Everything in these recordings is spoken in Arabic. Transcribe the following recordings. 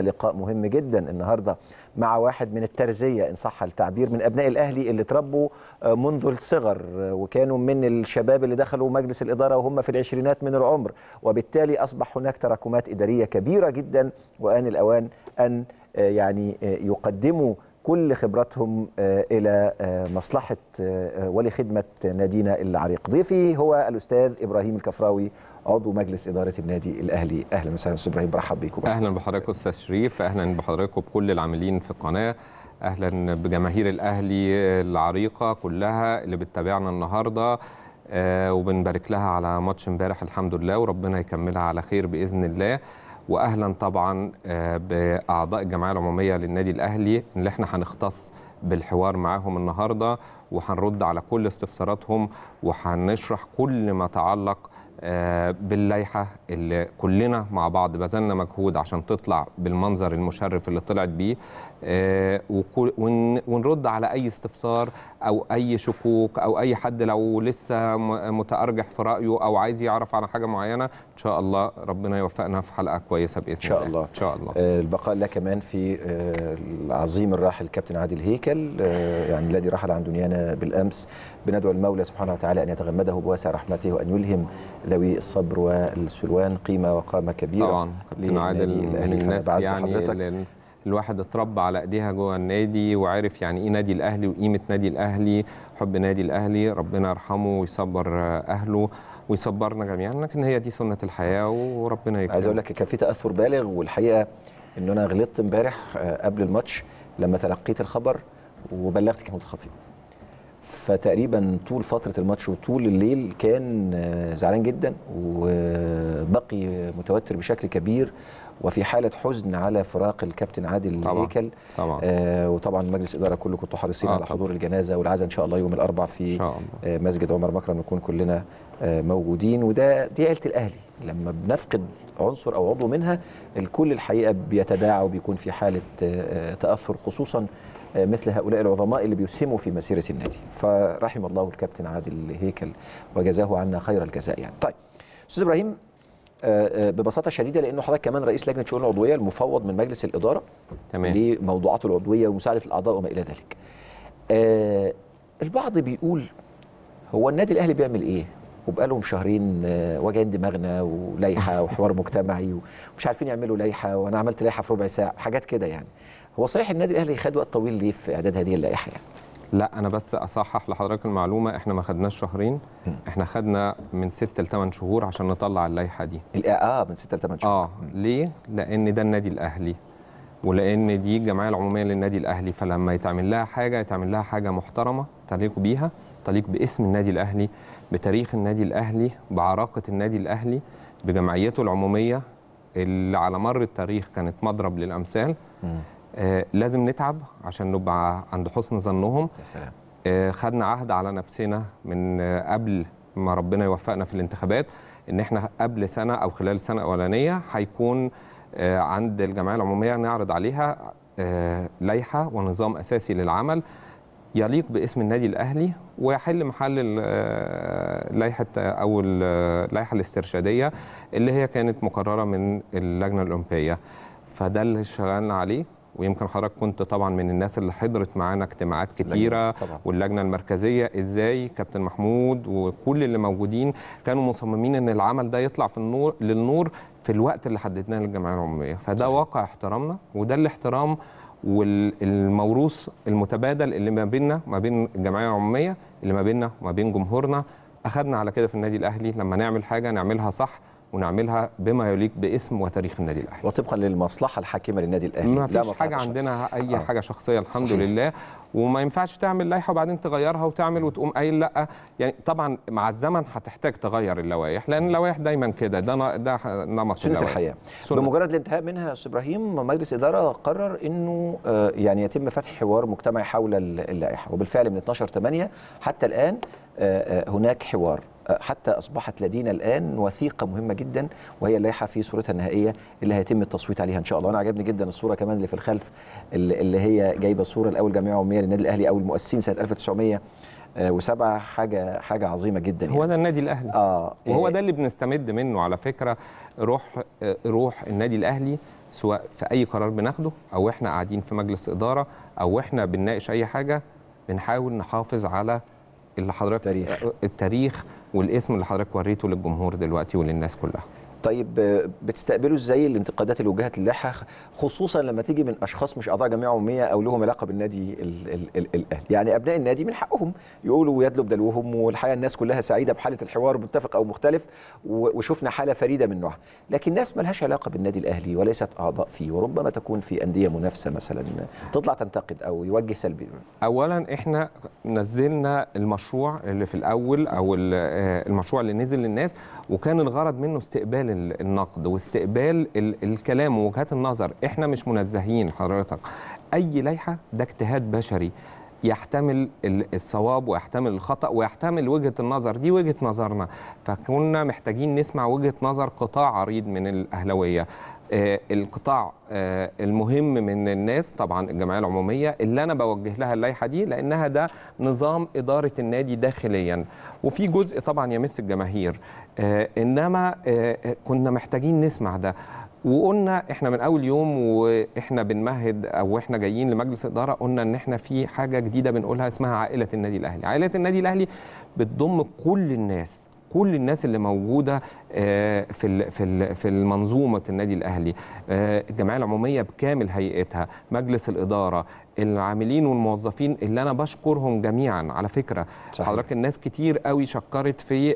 لقاء مهم جدا النهارده مع واحد من الترزيه ان صح التعبير من ابناء الاهلي اللي تربوا آه، منذ الصغر آه، وكانوا من الشباب اللي دخلوا مجلس الاداره وهم في العشرينات من العمر وبالتالي اصبح هناك تراكمات اداريه كبيره جدا وان الاوان ان آه، يعني يقدموا كل خبراتهم آه، إلى آه، مصلحة آه، ولخدمة نادينا العريق ضيفي هو الأستاذ إبراهيم الكفراوي عضو مجلس إدارة النادي الأهلي أهلا وسهلا أستاذ إبراهيم برحب بيكم أهلا بحضرتك أستاذ شريف أهلا بحضرتك وبكل العاملين في القناة أهلا بجماهير الأهلي العريقة كلها اللي بتتابعنا النهاردة وبنبارك لها على ماتش امبارح الحمد لله وربنا يكملها على خير بإذن الله واهلا طبعا آه، باعضاء الجمعيه العموميه للنادي الاهلي اللي احنا هنختص بالحوار معاهم النهارده وهنرد على كل استفساراتهم وهنشرح كل ما تعلق آه، باللائحه اللي كلنا مع بعض بذلنا مجهود عشان تطلع بالمنظر المشرف اللي طلعت بيه آه، ونرد على اي استفسار او اي شكوك او اي حد لو لسه متارجح في رايه او عايز يعرف على حاجه معينه ان شاء الله ربنا يوفقنا في حلقه كويسه باذن الله إن شاء الله ان شاء الله البقاء لك كمان في آه، العظيم الراحل كابتن عادل هيكل آه، يعني الذي رحل عن دنيانا بالامس بندعو المولى سبحانه وتعالى ان يتغمده بواسع رحمته وان يلهم ذوي الصبر والسلوان قيمه وقامه كبيره طبعا كابتن عادل من الناس يعني حضرتك الواحد اتربى على ايديها جوه النادي وعرف يعني ايه نادي الاهلي وقيمه نادي الاهلي حب نادي الاهلي ربنا يرحمه ويصبر اهله ويصبرنا جميعا لكن هي دي سنه الحياه وربنا يكرمك عايز اقول لك كان في تاثر بالغ والحقيقه ان انا غلطت امبارح آه، قبل الماتش لما تلقيت الخبر وبلغت محمود الخطيب فتقريبا طول فتره الماتش وطول الليل كان آه، زعلان جدا وبقي متوتر بشكل كبير وفي حاله حزن على فراق الكابتن عادل طبعا. هيكل طبعا. آه وطبعا مجلس الاداره كله كنتوا حريصين آه. على حضور الجنازه والعزاء ان شاء الله يوم الاربع في آه مسجد عمر مكرم نكون كلنا آه موجودين وده دي عيله الاهلي لما بنفقد عنصر او عضو منها الكل الحقيقه بيتداعى وبيكون في حاله آه, آه، تاثر خصوصا آه، مثل هؤلاء العظماء اللي بيسهموا في مسيره النادي فرحم الله الكابتن عادل هيكل وجزاه عنا خير الجزاء يعني طيب استاذ ابراهيم آه، آه، ببساطه شديده لانه حضرتك كمان رئيس لجنه شؤون العضويه المفوض من مجلس الاداره تمام لموضوعات العضويه ومساعده الاعضاء وما الى ذلك. آه، البعض بيقول هو النادي الاهلي بيعمل ايه؟ وبقالهم شهرين واجعين دماغنا ولايحه وحوار مجتمعي ومش عارفين يعملوا لايحه وانا عملت لايحه في ربع ساعه وحاجات كده يعني. هو صحيح النادي الاهلي خد وقت طويل ليه في اعداد هذه اللائحه يعني؟ لا انا بس اصحح لحضرتك المعلومه احنا ما خدناش شهرين احنا خدنا من 6 ل 8 شهور عشان نطلع اللائحه دي آه،, اه من 6 ل 8 شهور اه ليه لان ده النادي الاهلي ولان دي الجمعيه العموميه للنادي الاهلي فلما يتعمل لها حاجه يتعمل لها حاجه محترمه تليق بيها تليق باسم النادي الاهلي بتاريخ النادي الاهلي بعراقه النادي الاهلي بجمعيته العموميه اللي على مر التاريخ كانت مضرب للامثال آه، لازم نتعب عشان نبقى عند حسن ظنهم يا سلام آه، خدنا عهد على نفسنا من آه، قبل ما ربنا يوفقنا في الانتخابات ان احنا قبل سنه او خلال السنه الاولانيه هيكون عند الجمعيه العموميه نعرض عليها لائحه ونظام اساسي للعمل يليق باسم النادي الاهلي ويحل محل لائحه او اللائحه الاسترشاديه اللي هي كانت مقرره من اللجنه الاولمبيه فده اللي اشتغلنا عليه ويمكن حضرتك كنت طبعا من الناس اللي حضرت معانا اجتماعات كتيره طبعا. واللجنه المركزيه ازاي كابتن محمود وكل اللي موجودين كانوا مصممين ان العمل ده يطلع في النور للنور في الوقت اللي حددناه للجمعيه العموميه فده صحيح. واقع احترامنا وده الاحترام والموروث المتبادل اللي ما بيننا ما بين الجمعيه العموميه اللي ما بيننا وما بين جمهورنا اخذنا على كده في النادي الاهلي لما نعمل حاجه نعملها صح ونعملها بما يليق باسم وتاريخ النادي الاهلي وطبقا للمصلحه الحاكمه للنادي الاهلي ما فيش حاجه عندنا اي آه. حاجه شخصيه الحمد صحيح. لله وما ينفعش تعمل لائحه وبعدين تغيرها وتعمل وتقوم قايل لا يعني طبعا مع الزمن هتحتاج تغير اللوائح لان اللوائح دايما كده ده ده نمط سنه الحياه سنة. بمجرد الانتهاء منها يا ابراهيم مجلس اداره قرر انه آه، يعني يتم فتح حوار مجتمعي حول اللائحه وبالفعل من 12 8 حتى الان آه، آه، هناك حوار حتى أصبحت لدينا الآن وثيقة مهمة جدا وهي اللائحة في صورتها النهائية اللي هيتم التصويت عليها إن شاء الله أنا عجبني جدا الصورة كمان اللي في الخلف اللي هي جايبة صوره الأول جمعية عمومية للنادي الأهلي أو المؤسسين سنة 1900 آه، وسبعة حاجة حاجة عظيمة جدا يعني. هو ده النادي الأهلي آه وهو يعني ده اللي بنستمد منه على فكرة روح آه، روح النادي الأهلي سواء في أي قرار بناخده أو إحنا قاعدين في مجلس إدارة أو إحنا بنناقش أي حاجة بنحاول نحافظ على اللي حضرتك التاريخ آه، التاريخ والاسم اللي حضرتك وريته للجمهور دلوقتي وللناس كلها طيب آه، بتستقبلوا ازاي الانتقادات اللي وجهت لها خصوصا لما تيجي من اشخاص مش اعضاء جمعيه عموميه او لهم علاقه بالنادي الاهلي يعني ابناء النادي من حقهم يقولوا ويدلوا بدلوهم والحقيقه الناس كلها سعيده بحاله الحوار متفق او مختلف وشفنا حاله فريده من نوعها لكن ناس لهاش علاقه بالنادي الاهلي وليست اعضاء فيه وربما تكون في انديه منافسه مثلا تطلع تنتقد او يوجه سلبي اولا احنا نزلنا المشروع اللي في الاول او آه، المشروع اللي نزل للناس وكان الغرض منه استقبال النقد واستقبال الكلام ووجهات النظر احنا مش منزهين حضرتك اي لائحه ده اجتهاد بشري يحتمل الصواب ويحتمل الخطا ويحتمل وجهه النظر دي وجهه نظرنا فكنا محتاجين نسمع وجهه نظر قطاع عريض من الاهلاويه آه، القطاع آه، المهم من الناس طبعا الجمعيه العموميه اللي انا بوجه لها اللائحه دي لانها ده نظام اداره النادي داخليا وفي جزء طبعا يمس الجماهير آه، انما آه، آه، كنا محتاجين نسمع ده وقلنا احنا من اول يوم واحنا بنمهد او احنا جايين لمجلس اداره قلنا ان احنا في حاجه جديده بنقولها اسمها عائله النادي الاهلي، عائله النادي الاهلي بتضم كل الناس كل الناس اللي موجوده آه، في في في منظومه النادي الاهلي آه، الجمعيه العموميه بكامل هيئتها مجلس الاداره العاملين والموظفين اللي انا بشكرهم جميعا على فكره صحيح. حضرتك الناس كتير قوي شكرت في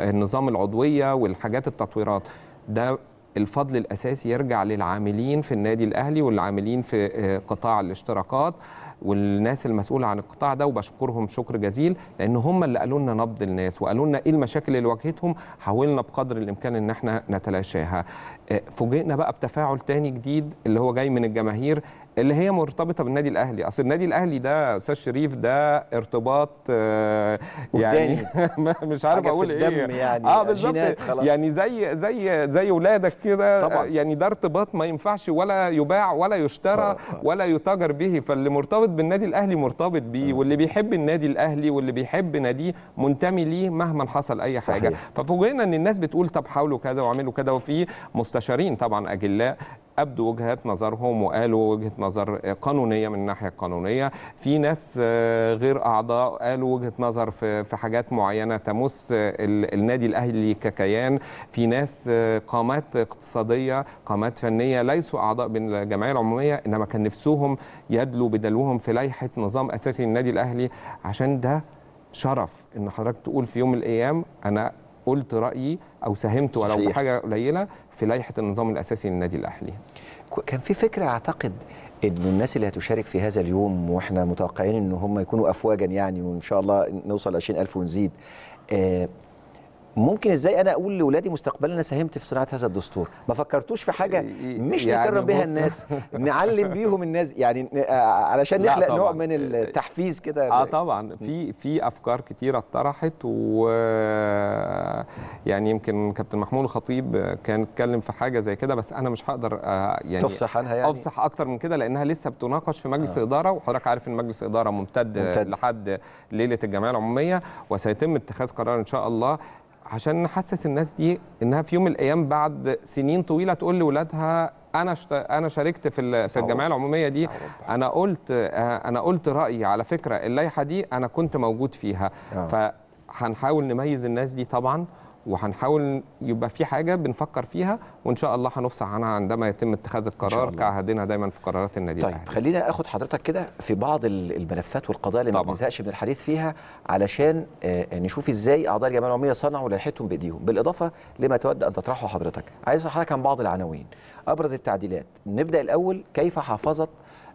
النظام العضويه والحاجات التطويرات ده الفضل الاساسي يرجع للعاملين في النادي الاهلي والعاملين في آه، قطاع الاشتراكات والناس المسؤوله عن القطاع ده وبشكرهم شكر جزيل لان هم اللي قالوا لنا نبض الناس وقالوا لنا ايه المشاكل اللي واجهتهم حاولنا بقدر الامكان ان احنا نتلاشاها آه، فوجئنا بقى بتفاعل تاني جديد اللي هو جاي من الجماهير اللي هي مرتبطه بالنادي الاهلي اصل النادي الاهلي ده استاذ شريف ده ارتباط آه، يعني مش عارف اقول ايه يعني اه بالظبط يعني زي زي زي ولادك كده آه، يعني ده ارتباط ما ينفعش ولا يباع ولا يشترى صح صح. ولا يتاجر به فاللي مرتبط بالنادي الاهلي مرتبط بيه واللي بيحب النادي الاهلي واللي بيحب ناديه منتمي ليه مهما حصل اي حاجه ففوجئنا ان الناس بتقول طب حاولوا كذا واعملوا كذا وفي مستشارين طبعا اجلاء ابدوا وجهات نظرهم وقالوا وجهه نظر قانونيه من الناحيه القانونيه في ناس آه، غير اعضاء قالوا وجهه نظر في في حاجات معينه تمس آه، النادي الاهلي ككيان في ناس آه، قامات اقتصاديه قامات فنيه ليسوا اعضاء بالجمعيه العموميه انما كان نفسهم يدلوا بدلوهم في لائحه نظام اساسي للنادي الاهلي عشان ده شرف ان حضرتك تقول في يوم من الايام انا قلت رايي او ساهمت ولو حاجه قليله في لائحه النظام الاساسي للنادي الاهلي كان في فكره اعتقد ان الناس اللي هتشارك في هذا اليوم واحنا متوقعين ان هم يكونوا افواجا يعني وان شاء الله نوصل 20000 ونزيد آه، ممكن ازاي انا اقول لاولادي مستقبلا انا ساهمت في صناعه هذا الدستور ما فكرتوش في حاجه إيه، إيه، مش يعني نكرم بيها الناس نعلم بيهم الناس يعني آه، علشان نخلق نوع من آه، آه، التحفيز كده اه طبعا في في افكار كتيره اتطرحت و يعني يمكن كابتن محمود الخطيب كان اتكلم في حاجه زي كده بس انا مش هقدر يعني تفصح عنها يعني افصح اكتر من كده لانها لسه بتناقش في مجلس آه. اداره وحضرتك عارف ان مجلس اداره ممتد, ممتد. لحد ليله الجمعيه العموميه وسيتم اتخاذ قرار ان شاء الله عشان نحسس الناس دي انها في يوم من الايام بعد سنين طويله تقول لاولادها انا انا شاركت في الجمعيه العموميه دي انا قلت آه، انا قلت رايي على فكره اللائحه دي انا كنت موجود فيها آه. فهنحاول نميز الناس دي طبعا وهنحاول يبقى في حاجه بنفكر فيها وان شاء الله هنفصح عنها عندما يتم اتخاذ القرار كعهدنا دايما في قرارات النادي طيب الأهلي. خلينا اخد حضرتك كده في بعض الملفات والقضايا اللي ما بنزهقش من الحديث فيها علشان آه، آه، نشوف ازاي اعضاء الجمعيه العموميه صنعوا لائحتهم بايديهم بالاضافه لما تود ان تطرحه حضرتك عايز حضرتك عن بعض العناوين ابرز التعديلات نبدا الاول كيف حافظت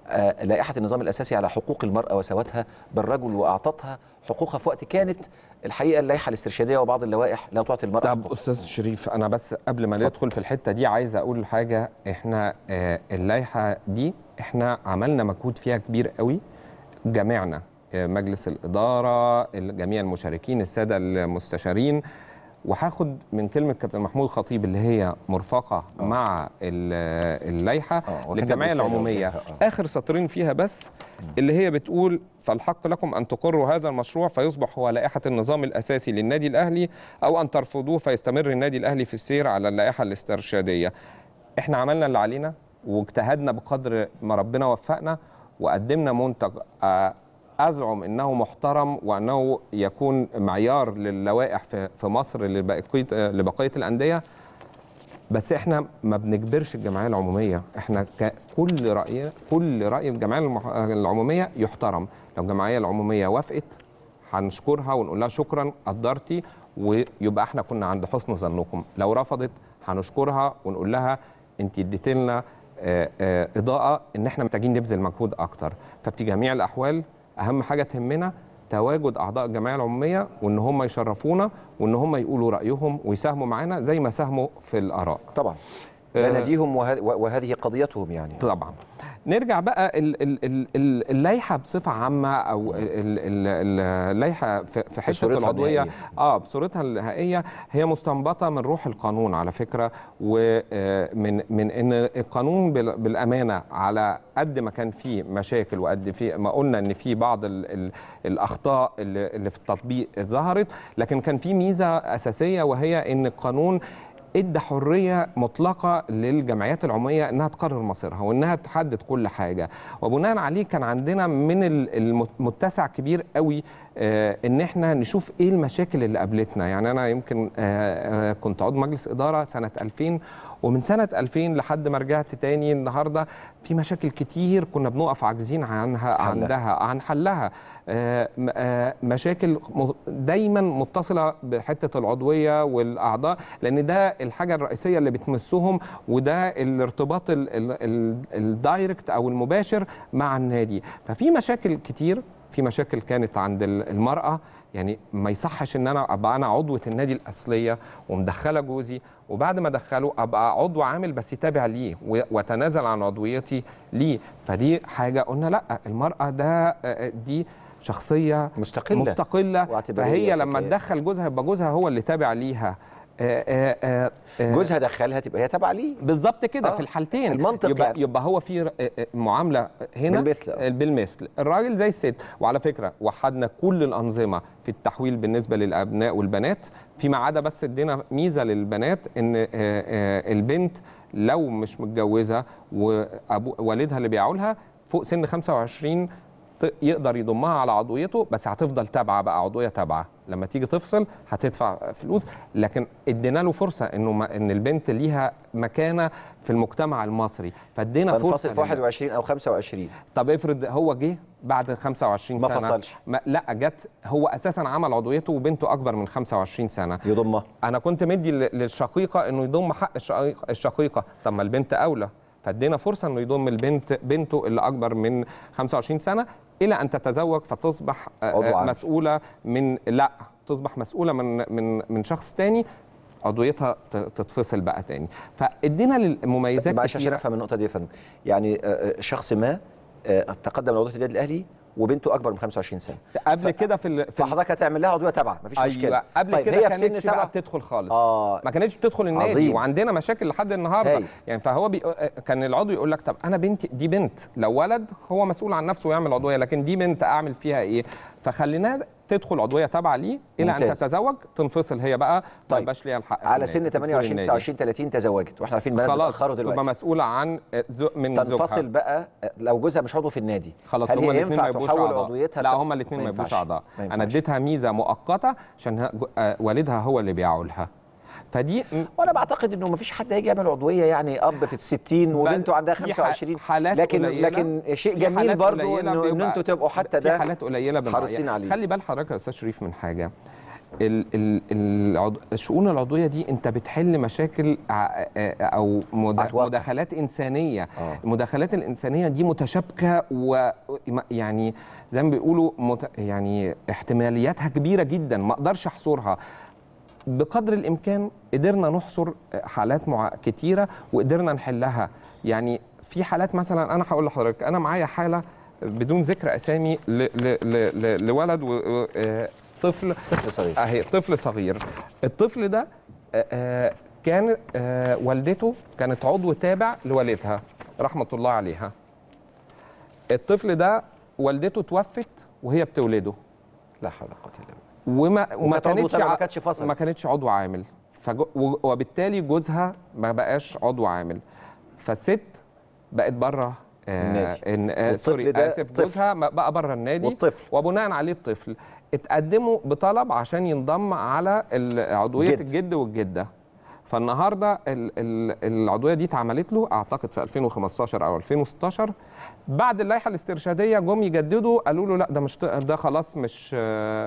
آه، لائحه النظام الاساسي على حقوق المراه وسواتها بالرجل واعطتها حقوقها في وقت كانت الحقيقه اللائحه الاسترشاديه وبعض اللوائح لا تعطي المراه طب استاذ شريف انا بس قبل ما ندخل في الحته دي عايز اقول حاجه احنا آه، اللائحه دي احنا عملنا مجهود فيها كبير قوي جمعنا آه، مجلس الاداره جميع المشاركين الساده المستشارين وهاخد من كلمه كابتن محمود خطيب اللي هي مرفقه أوه. مع اللائحه للجمعيه آه، العموميه أوه. آه. اخر سطرين فيها بس اللي هي بتقول فالحق لكم ان تقروا هذا المشروع فيصبح هو لائحه النظام الاساسي للنادي الاهلي او ان ترفضوه فيستمر النادي الاهلي في السير على اللائحه الاسترشاديه احنا عملنا اللي علينا واجتهدنا بقدر ما ربنا وفقنا وقدمنا منتج آه، أزعم أنه محترم وأنه يكون معيار للوائح في مصر لبقية, الأندية بس احنا ما بنجبرش الجمعيه العموميه احنا كل راي كل راي الجمعيه العموميه يحترم لو الجمعيه العموميه وافقت هنشكرها ونقول لها شكرا قدرتي ويبقى احنا كنا عند حسن ظنكم لو رفضت هنشكرها ونقول لها انت اديتي لنا آه، آه، اضاءه ان احنا محتاجين نبذل مجهود اكتر ففي جميع الاحوال اهم حاجه تهمنا تواجد اعضاء الجمعيه العموميه وان هم يشرفونا وان هم يقولوا رايهم ويساهموا معانا زي ما ساهموا في الاراء طبعا آه، بناديهم وهذه قضيتهم يعني طبعا نرجع بقى اللائحه بصفه عامه او اللائحه في حته العضويه اه بصورتها النهائيه هي مستنبطه من روح القانون على فكره ومن آه، من ان القانون بالامانه على قد ما كان فيه مشاكل وقد في ما قلنا ان في بعض الـ الـ الاخطاء اللي في التطبيق ظهرت لكن كان في ميزه اساسيه وهي ان القانون ادى حريه مطلقه للجمعيات العموميه انها تقرر مصيرها وانها تحدد كل حاجه وبناء عليه كان عندنا من المتسع كبير قوي آه، ان احنا نشوف ايه المشاكل اللي قابلتنا يعني انا يمكن آه، آه، كنت عضو مجلس اداره سنه 2000 ومن سنه 2000 لحد ما رجعت تاني النهارده في مشاكل كتير كنا بنقف عاجزين عنها عندها عن حلها آه، آه، مشاكل دايما متصله بحته العضويه والاعضاء لان ده الحاجه الرئيسيه اللي بتمسهم وده الارتباط الدايركت او المباشر مع النادي ففي مشاكل كتير في مشاكل كانت عند المراه يعني ما يصحش ان انا ابقى انا عضوه النادي الاصليه ومدخله جوزي وبعد ما ادخله ابقى عضو عامل بس تابع ليه واتنازل عن عضويتي ليه فدي حاجه قلنا لا المراه ده آه، آه، دي شخصيه مستقله مستقله فهي لما تدخل جوزها يبقى جوزها هو اللي تابع ليها آه، آه، آه، جوزها دخلها تبقى هي تابعه ليه بالظبط كده آه. في الحالتين المنطق يبقى, يعني. يبقى هو في معامله هنا بالمثل بالمثل الراجل زي الست وعلى فكره وحدنا كل الانظمه في التحويل بالنسبه للابناء والبنات فيما عدا بس ادينا ميزه للبنات ان البنت لو مش متجوزه ووالدها اللي بيعولها فوق سن 25 يقدر يضمها على عضويته بس هتفضل تابعه بقى عضويه تابعه لما تيجي تفصل هتدفع فلوس لكن ادينا له فرصه انه ما ان البنت ليها مكانه في المجتمع المصري فادينا فرصه في 21 او 25 طب افرض هو جه بعد 25 ما سنه ما فصلش لا جت هو اساسا عمل عضويته وبنته اكبر من 25 سنه يضمها انا كنت مدي للشقيقه انه يضم حق الشقيقه طب ما البنت اولى فادينا فرصه انه يضم البنت بنته اللي اكبر من 25 سنه الى ان تتزوج فتصبح آه، آه، مسؤوله من لا تصبح مسؤوله من من من شخص تاني عضويتها تتفصل بقى تاني فادينا المميزات معلش عشان افهم النقطه دي يا فندم يعني آه، شخص ما تقدم لعضويه النادي الاهلي وبنته اكبر من 25 سنه قبل ف... كده في, ال... في فحضرتك هتعمل لها عضويه تابعه مفيش أيوة. مشكله قبل طيب كده هي في سن سبعه بتدخل خالص آه. ما كانتش بتدخل النادي عظيم. وعندنا مشاكل لحد النهارده هي. يعني فهو بي... آه، كان العضو يقول لك طب انا بنتي دي بنت لو ولد هو مسؤول عن نفسه ويعمل عضويه لكن دي بنت اعمل فيها ايه فخليناه تدخل عضويه تابعه ليه الى ممتاز. ان تتزوج تنفصل هي بقى طيب يبقاش ليها الحق على سن 28 29 30 تزوجت واحنا عارفين بقى اتاخروا دلوقتي تبقى مسؤوله عن من تنفصل زوجها تنفصل بقى لو جوزها مش عضو في النادي خلاص هل هي الاثنين ما يبقوش عضويتها لا هم الاثنين ما يبقوش اعضاء انا اديتها ميزه مؤقته عشان آه، والدها هو اللي بيعولها فدي وانا بعتقد انه ما فيش حد هيجي يعمل عضويه يعني اب في الستين وبنته عندها 25 حالات لكن قليلة لكن شيء جميل برضه انه ان انتوا تبقوا حتى ده حالات قليله حريصين عليه خلي بال حضرتك يا استاذ شريف من حاجه الشؤون العضويه دي انت بتحل مشاكل او مداخلات انسانيه آه. المداخلات الانسانيه دي متشابكه و يعني زي ما بيقولوا يعني احتمالياتها كبيره جدا ما اقدرش احصرها بقدر الامكان قدرنا نحصر آه، حالات مع... كتيره وقدرنا نحلها يعني في حالات مثلا انا هقول لحضرتك انا معايا حاله بدون ذكر اسامي ل... ل... ل... لولد وطفل آه، طفل طفل صغير اهي طفل صغير الطفل ده آه، كان والدته كانت عضو تابع لوالدها رحمه الله عليها الطفل ده والدته توفت وهي بتولده لا حول ولا قوه الا بالله وما وما كانتش ما كانتش فصل ما كانتش عضو عامل وبالتالي جوزها ما بقاش عضو عامل فالست بقت بره آه النادي آه، سوري اسف جوزها بقى بره النادي والطفل وبناء عليه الطفل اتقدموا بطلب عشان ينضم على عضويه الجد والجده فالنهارده العضويه دي اتعملت له اعتقد في 2015 او 2016 بعد اللائحه الاسترشاديه جم يجددوا قالوا له لا ده مش ده خلاص مش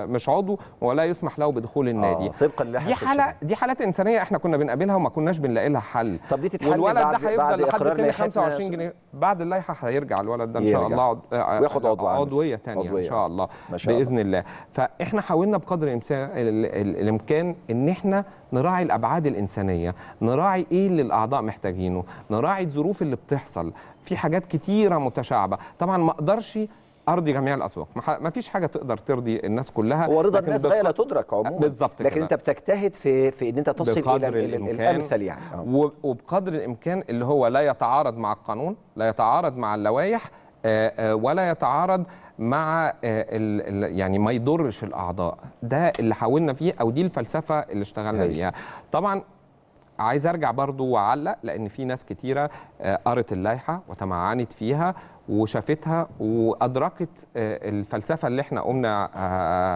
مش عضو ولا يسمح له بدخول النادي آه طبقا دي حاله دي حالات انسانيه احنا كنا بنقابلها وما كناش بنلاقي لها حل طب دي تتحل والولد بعد ده هيفضل لحد سن 25 جنيه بعد اللائحه هيرجع الولد ده ان شاء الله آه، آه، وياخد عضو عضويه ثانيه ان شاء الله باذن الله فاحنا حاولنا بقدر الامكان ان احنا نراعي الابعاد الانسانيه نراعي ايه اللي الاعضاء محتاجينه نراعي الظروف اللي بتحصل في حاجات كتيره متشعبه طبعا ما اقدرش ارضي جميع الاسواق ما فيش حاجه تقدر ترضي الناس كلها ورضا الناس غايه لا تدرك عموما بالظبط لكن كده. انت بتجتهد في في ان انت تصل الى الامثل يعني آه. وبقدر الامكان اللي هو لا يتعارض مع القانون لا يتعارض مع اللوائح آه، آه، ولا يتعارض مع آه، يعني ما يضرش الاعضاء ده اللي حاولنا فيه او دي الفلسفه اللي اشتغلنا بيها طبعا عايز ارجع برضو واعلق لان في ناس كتيره قرت اللائحه وتمعنت فيها وشافتها وادركت الفلسفه اللي احنا قمنا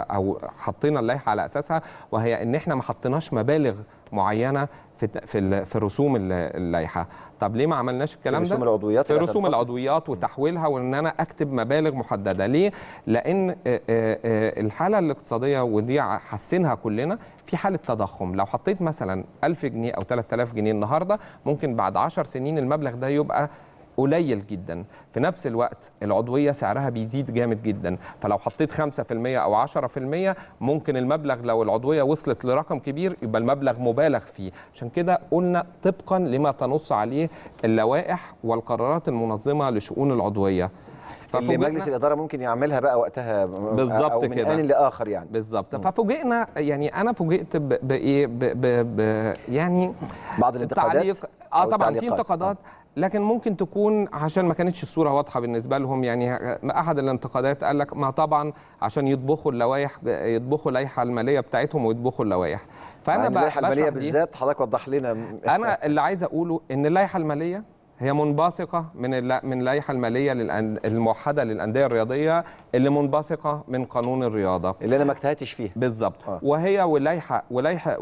او حطينا اللائحه على اساسها وهي ان احنا ما حطيناش مبالغ معينه في في في رسوم اللائحه طب ليه ما عملناش الكلام ده في رسوم العضويات في رسوم العضويات وتحويلها وان انا اكتب مبالغ محدده ليه لان الحاله الاقتصاديه ودي حاسينها كلنا في حاله تضخم لو حطيت مثلا 1000 جنيه او 3000 جنيه النهارده ممكن بعد 10 سنين المبلغ ده يبقى قليل جدا في نفس الوقت العضويه سعرها بيزيد جامد جدا فلو حطيت 5% او 10% ممكن المبلغ لو العضويه وصلت لرقم كبير يبقى المبلغ مبالغ فيه عشان كده قلنا طبقا لما تنص عليه اللوائح والقرارات المنظمه لشؤون العضويه اللي مجلس الاداره ممكن يعملها بقى وقتها آه، بالظبط كده من ان لاخر يعني بالظبط ففوجئنا يعني انا فوجئت بايه يعني بعض الانتقادات اه طبعا في انتقادات آه. لكن ممكن تكون عشان ما كانتش الصوره واضحه بالنسبه لهم يعني احد الانتقادات قال لك ما طبعا عشان يطبخوا اللوائح يطبخوا اللائحه الماليه بتاعتهم ويطبخوا اللوائح فانا يعني اللائحه الماليه إيه؟ بالذات حضرتك وضح لنا انا اللي عايز اقوله ان اللائحه الماليه هي منبثقه من من اللائحه الماليه الموحده للانديه الرياضيه اللي منبثقه من قانون الرياضه اللي انا ما اجتهدتش فيها بالظبط آه. وهي واللائحه واللائحه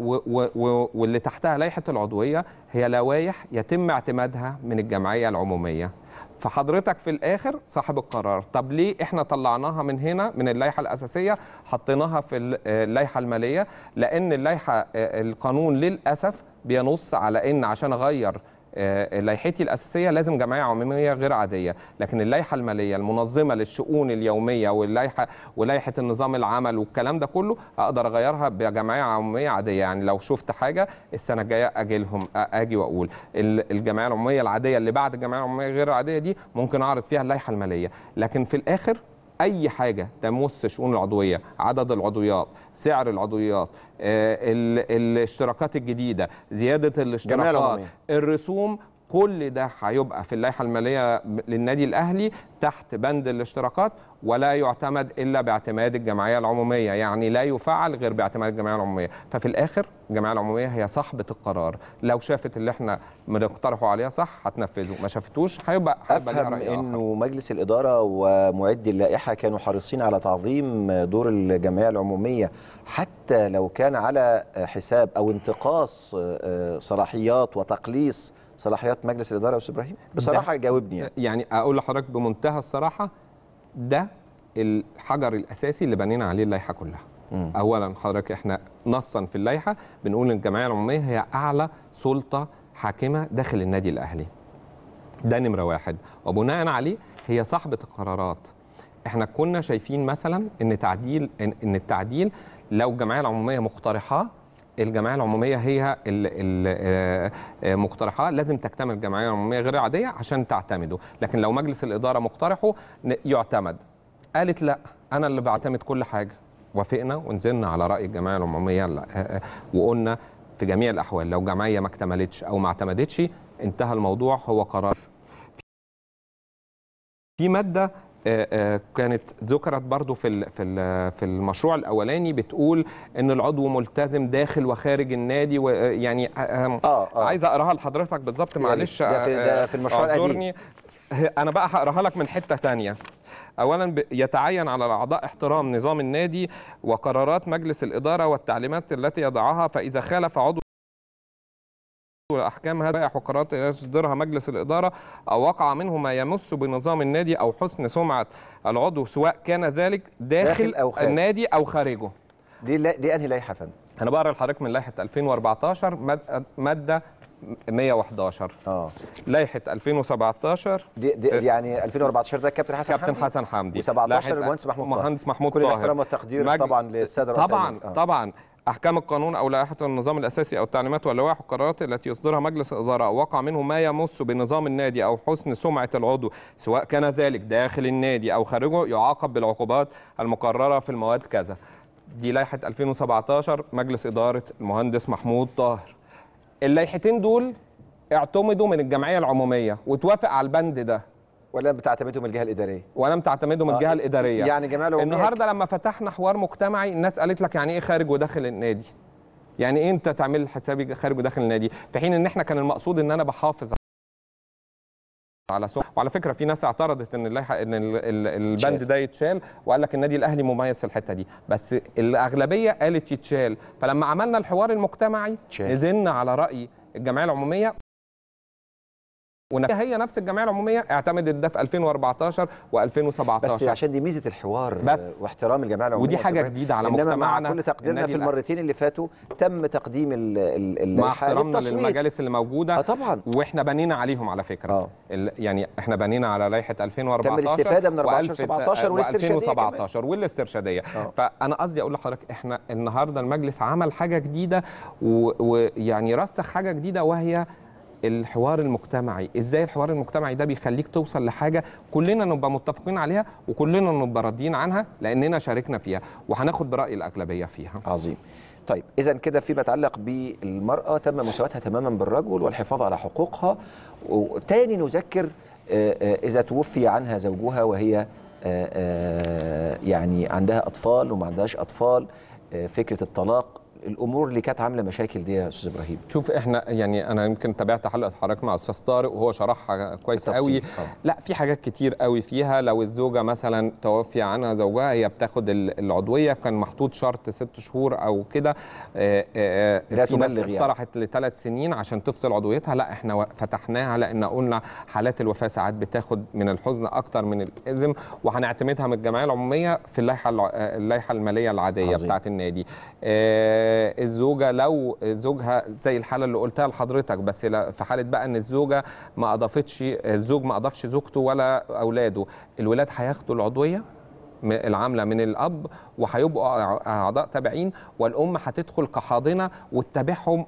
واللي تحتها لائحه العضويه هي لوائح يتم اعتمادها من الجمعيه العموميه فحضرتك في الاخر صاحب القرار طب ليه احنا طلعناها من هنا من اللائحه الاساسيه حطيناها في آه، اللائحه الماليه لان اللائحه آه، القانون للاسف بينص على ان عشان اغير آه، لائحتي الاساسيه لازم جمعيه عموميه غير عاديه لكن اللائحه الماليه المنظمه للشؤون اليوميه واللائحه ولائحه النظام العمل والكلام ده كله اقدر اغيرها بجمعيه عموميه عاديه يعني لو شفت حاجه السنه الجايه اجلهم اجي واقول الجمعيه العموميه العاديه اللي بعد الجمعيه العموميه غير العاديه دي ممكن اعرض فيها اللائحه الماليه لكن في الاخر اي حاجه تمس شؤون العضويه عدد العضويات سعر العضويات آه، الاشتراكات الجديده زياده الاشتراكات الرسوم كل ده هيبقى في اللائحه الماليه للنادي الاهلي تحت بند الاشتراكات ولا يعتمد الا باعتماد الجمعيه العموميه يعني لا يفعل غير باعتماد الجمعيه العموميه ففي الاخر الجمعيه العموميه هي صاحبه القرار لو شافت اللي احنا بنقترحه عليها صح هتنفذه ما شافتوش هيبقى افهم انه مجلس الاداره ومعد اللائحه كانوا حريصين على تعظيم دور الجمعيه العموميه حتى لو كان على حساب او انتقاص آه، صلاحيات وتقليص صلاحيات مجلس الاداره يا استاذ ابراهيم بصراحه جاوبني يعني. يعني اقول لحضرتك بمنتهى الصراحه ده الحجر الاساسي اللي بنينا عليه اللائحه كلها مم. اولا حضرتك احنا نصا في اللائحه بنقول ان الجمعيه العموميه هي اعلى سلطه حاكمه داخل النادي الاهلي ده نمره واحد وبناء عليه هي صاحبه القرارات احنا كنا شايفين مثلا ان تعديل ان التعديل لو الجمعيه العموميه مقترحاه الجمعيه العموميه هي المقترحه آه، آه، لازم تكتمل الجمعيه العموميه غير العاديه عشان تعتمده لكن لو مجلس الاداره مقترحه يعتمد قالت لا انا اللي بعتمد كل حاجه وافقنا ونزلنا على راي الجمعيه العموميه آه، وقلنا في جميع الاحوال لو جمعيه ما اكتملتش او ما اعتمدتش انتهى الموضوع هو قرار في ماده آه، آه، كانت ذكرت برضو في في المشروع الاولاني بتقول ان العضو ملتزم داخل وخارج النادي ويعني آه،, آه آه عايز اقراها لحضرتك بالظبط يعني معلش ده في, ده في المشروع القديم انا بقى هقراها لك من حته ثانيه اولا يتعين على الاعضاء احترام نظام النادي وقرارات مجلس الاداره والتعليمات التي يضعها فاذا خالف عضو أحكام هذه وقرارات يصدرها مجلس الإدارة او وقع منه ما يمس بنظام النادي أو حسن سمعة العضو سواء كان ذلك داخل, داخل أو خارج. النادي أو خارجه دي لا دي أنهي لائحة فندم؟ أنا بقرأ لحضرتك من لائحة 2014 مادة 111 اه لائحه 2017 دي, دي آه. يعني 2014 ده كابتن حسن كابتن حمدي حسن حمدي و17 المهندس محمود المهندس محمود كل الاحترام والتقدير طبعا للساده طبعا آه. طبعا أحكام القانون أو لائحة النظام الأساسي أو التعليمات واللوائح والقرارات التي يصدرها مجلس الإدارة أو وقع منه ما يمس بنظام النادي أو حسن سمعة العضو سواء كان ذلك داخل النادي أو خارجه يعاقب بالعقوبات المقررة في المواد كذا دي لائحة 2017 مجلس إدارة المهندس محمود طاهر اللائحتين دول اعتمدوا من الجمعية العمومية وتوافق على البند ده ولا بتعتمدهم الجهه الاداريه ولم تعتمدهم آه. الجهه إيه، الاداريه يعني جمال النهارده لما فتحنا حوار مجتمعي الناس قالت لك يعني ايه خارج وداخل النادي يعني إيه انت تعمل حسابي خارج وداخل النادي في حين ان احنا كان المقصود ان انا بحافظ على سوق وعلى فكره في ناس اعترضت ان اللائحه ان البند ده يتشال وقال لك النادي الاهلي مميز في الحته دي بس الاغلبيه قالت يتشال فلما عملنا الحوار المجتمعي نزلنا على راي الجمعيه العموميه هي نفس الجمعيه العموميه اعتمدت ده في 2014 و2017 بس عشان دي ميزه الحوار بس آه، واحترام الجمعيه العموميه ودي حاجه جديده على إنما مجتمعنا مع كل تقديرنا في المرتين اللي فاتوا تم تقديم ال مع احترامنا للمجالس اللي موجوده اه طبعا واحنا بنينا عليهم على فكره آه. يعني احنا بنينا على لائحه 2014 تم الاستفاده من 14 17 و2017 والاسترشاديه آه. فانا قصدي اقول لحضرتك احنا النهارده المجلس عمل حاجه جديده ويعني رسخ حاجه جديده وهي الحوار المجتمعي ازاي الحوار المجتمعي ده بيخليك توصل لحاجه كلنا نبقى متفقين عليها وكلنا نبقى راضيين عنها لاننا شاركنا فيها وهناخد براي الاغلبيه فيها عظيم طيب اذا كده فيما يتعلق بالمراه تم مساواتها تماما بالرجل والحفاظ على حقوقها وتاني نذكر آه، آه، اذا توفي عنها زوجها وهي آه، يعني عندها اطفال وما عندهاش اطفال فكره الطلاق الامور اللي كانت عامله مشاكل دي يا استاذ ابراهيم شوف احنا يعني انا يمكن تابعت حلقه حضرتك مع استاذ طارق وهو شرحها كويس قوي طبعا. لا في حاجات كتير قوي فيها لو الزوجه مثلا توفي عنها زوجها هي بتاخد العضويه كان محطوط شرط ست شهور او كده آه، آه، آه، لا تبلغ يعني اقترحت لثلاث سنين عشان تفصل عضويتها لا احنا فتحناها لان قلنا حالات الوفاه ساعات بتاخد من الحزن اكتر من الازم وهنعتمدها من الجمعيه العموميه في اللائحه اللائحه الماليه العاديه عظيم. بتاعت النادي آه آه، الزوجه لو زوجها زي الحاله اللي قلتها لحضرتك بس في حاله بقى ان الزوجه ما اضافتش الزوج ما اضافش زوجته ولا اولاده الولاد هياخدوا العضويه العامله من الاب وهيبقوا اعضاء تابعين والام هتدخل كحاضنه وتتابعهم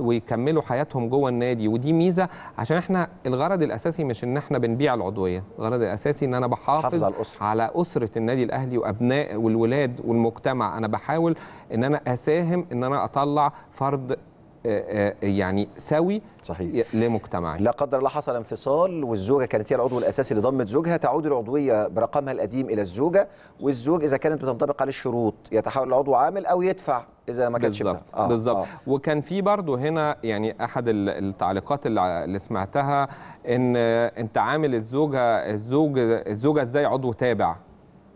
ويكملوا حياتهم جوه النادي ودي ميزه عشان احنا الغرض الاساسي مش ان احنا بنبيع العضويه الغرض الاساسي ان انا بحافظ على, الأسرة. على اسره النادي الاهلي وابناء والولاد والمجتمع انا بحاول ان انا اساهم ان انا اطلع فرد آه، آه، يعني سوي صحيح لمجتمعنا لا قدر الله حصل انفصال والزوجه كانت هي العضو الاساسي اللي ضمت زوجها تعود العضويه برقمها القديم الى الزوجه والزوج اذا كانت بتنطبق عليه الشروط يتحول العضو عامل او يدفع اذا ما كانش بالظبط آه آه. وكان في برضه هنا يعني احد التعليقات اللي سمعتها ان انت عامل الزوجه الزوج الزوجه ازاي عضو تابع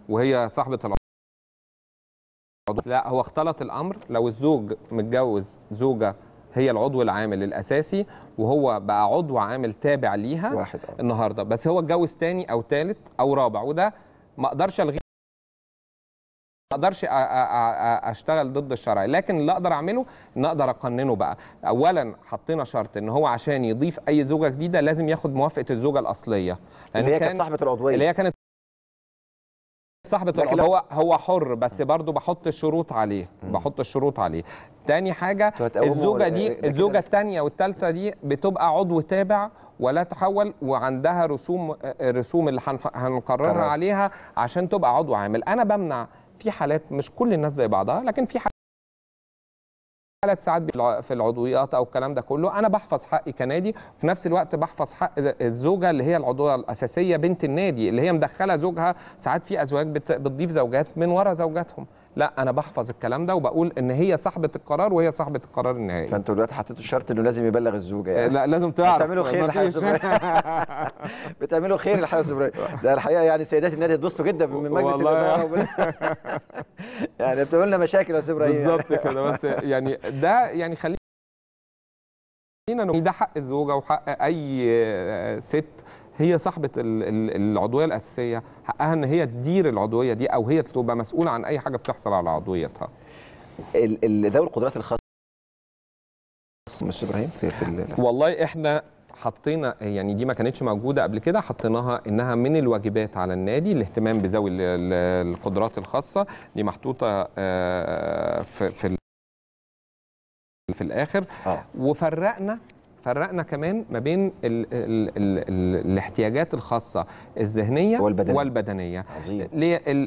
وهي صاحبه العضو لا هو اختلط الامر لو الزوج متجوز زوجه هي العضو العامل الاساسي وهو بقى عضو عامل تابع ليها واحد آه. النهارده بس هو اتجوز تاني او ثالث او رابع وده ما اقدرش الغيه ما اقدرش اشتغل ضد الشرع لكن اللي اقدر اعمله ان اقدر اقننه بقى اولا حطينا شرط ان هو عشان يضيف اي زوجه جديده لازم ياخد موافقه الزوجه الاصليه لان هي كانت صاحبه العضويه اللي هي كانت صاحبه هو هو حر بس برضه بحط الشروط عليه بحط الشروط عليه تاني حاجه الزوجه دي الزوجه الثانيه والثالثه دي بتبقى عضو تابع ولا تحول وعندها رسوم الرسوم اللي هنقررها عليها عشان تبقى عضو عامل انا بمنع في حالات مش كل الناس زي بعضها لكن في حالات ثلاث ساعات في العضويات او الكلام ده كله انا بحفظ حقي كنادي في نفس الوقت بحفظ حق الزوجه اللي هي العضويه الاساسيه بنت النادي اللي هي مدخله زوجها ساعات في ازواج بتضيف زوجات من ورا زوجاتهم لا انا بحفظ الكلام ده وبقول ان هي صاحبه القرار وهي صاحبه القرار النهائي فانتوا دلوقتي حطيتوا الشرط انه لازم يبلغ الزوجه يعني لا لازم تعرف بتعملوا خير لحارس بتعملوا خير لحارس ابراهيم ده الحقيقه يعني سيدات النادي اتبسطوا جدا من مجلس الاداره يعني بتقول لنا مشاكل يا استاذ ابراهيم بالظبط كده بس يعني ده يعني خلينا ده حق الزوجه وحق اي ست هي صاحبه العضويه الاساسيه حقها ان هي تدير العضويه دي او هي تبقى مسؤوله عن اي حاجه بتحصل على عضويتها ذوي القدرات الخاصه مستر ابراهيم في في والله احنا حطينا يعني دي ما كانتش موجوده قبل كده حطيناها انها من الواجبات على النادي الاهتمام بذوي القدرات الخاصه دي محطوطه آه، في في في الاخر آه. وفرقنا فرقنا كمان ما بين الـ الـ الـ الـ الاحتياجات الخاصه الذهنيه والبدنيه, والبدنية. عظيم.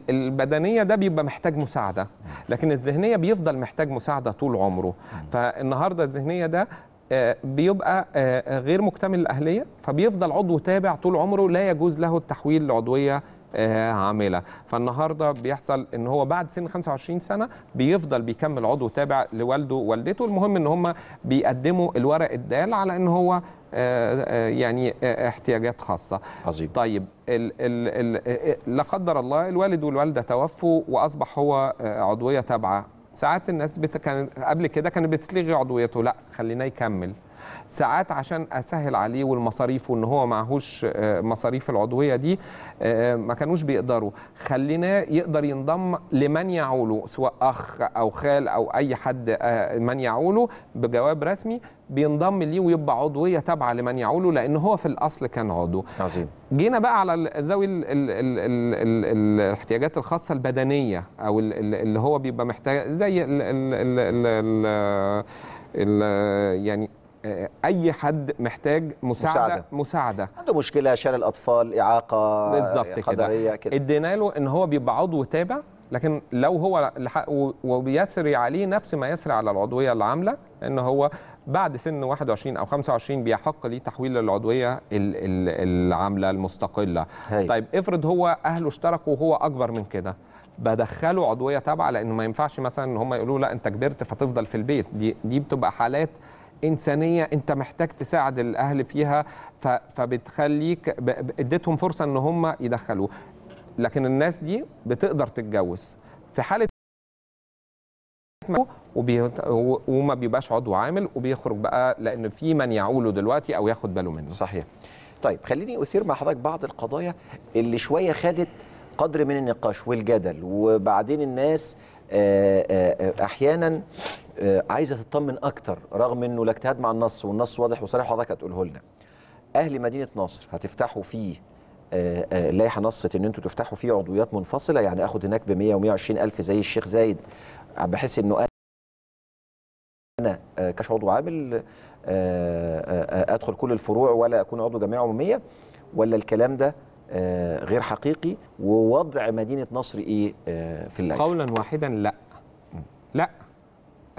البدنيه ده بيبقى محتاج مساعده لكن الذهنيه بيفضل محتاج مساعده طول عمره فالنهارده الذهنيه ده آه، بيبقى آه، غير مكتمل الاهليه فبيفضل عضو تابع طول عمره لا يجوز له التحويل لعضويه آه، عامله فالنهارده بيحصل ان هو بعد سن 25 سنه بيفضل بيكمل عضو تابع لوالده ووالدته المهم ان هم بيقدموا الورق الدال على ان هو آه، آه، يعني احتياجات خاصه عظيم طيب ال ال ال لا قدر الله الوالد والوالده توفوا واصبح هو عضويه تابعه ساعات الناس كان قبل كده كانت بتتلغي عضويته لا خليناه يكمل ساعات عشان اسهل عليه والمصاريف وان هو معهوش مصاريف العضويه دي ما كانوش بيقدروا خليناه يقدر ينضم لمن يعوله سواء اخ او خال او اي حد من يعوله بجواب رسمي بينضم ليه ويبقى عضويه تابعه لمن يعوله لان هو في الاصل كان عضو عظيم جينا بقى على ذوي الاحتياجات الخاصه البدنيه او اللي هو بيبقى محتاج زي الـ الـ الـ الـ الـ يعني آه، اي حد محتاج مساعده مساعده, مساعدة. عنده مشكله شان الاطفال اعاقه بالظبط كده, كده. ادينا له ان هو بيبقى عضو تابع لكن لو هو وبيسري عليه نفس ما يسري على العضويه العامله ان هو بعد سن 21 او 25 بيحق ليه تحويل العضويه العامله المستقله هي. طيب افرض هو اهله اشتركوا وهو اكبر من كده بدخله عضويه تابعه لانه ما ينفعش مثلا ان هم يقولوا لا انت كبرت فتفضل في البيت دي دي بتبقى حالات انسانيه انت محتاج تساعد الاهل فيها فبتخليك اديتهم فرصه ان هم يدخلوا لكن الناس دي بتقدر تتجوز في حاله وما بيبقاش عضو عامل وبيخرج بقى لان في من يعوله دلوقتي او ياخد باله منه صحيح طيب خليني اثير مع حضرتك بعض القضايا اللي شويه خدت قدر من النقاش والجدل وبعدين الناس احيانا آه، عايزه تطمن اكتر رغم انه لا اجتهاد مع النص والنص واضح وصريح وحضرتك هتقوله لنا اهل مدينه نصر هتفتحوا فيه آه، آه، اللائحه نصت ان انتوا تفتحوا فيه عضويات منفصله يعني اخد هناك ب 100 و120 الف زي الشيخ زايد بحيث انه انا كشعضو عامل ادخل كل الفروع ولا اكون عضو جمعيه عموميه ولا الكلام ده غير حقيقي ووضع مدينه نصر ايه في اللائحه؟ قولا واحدا لا لا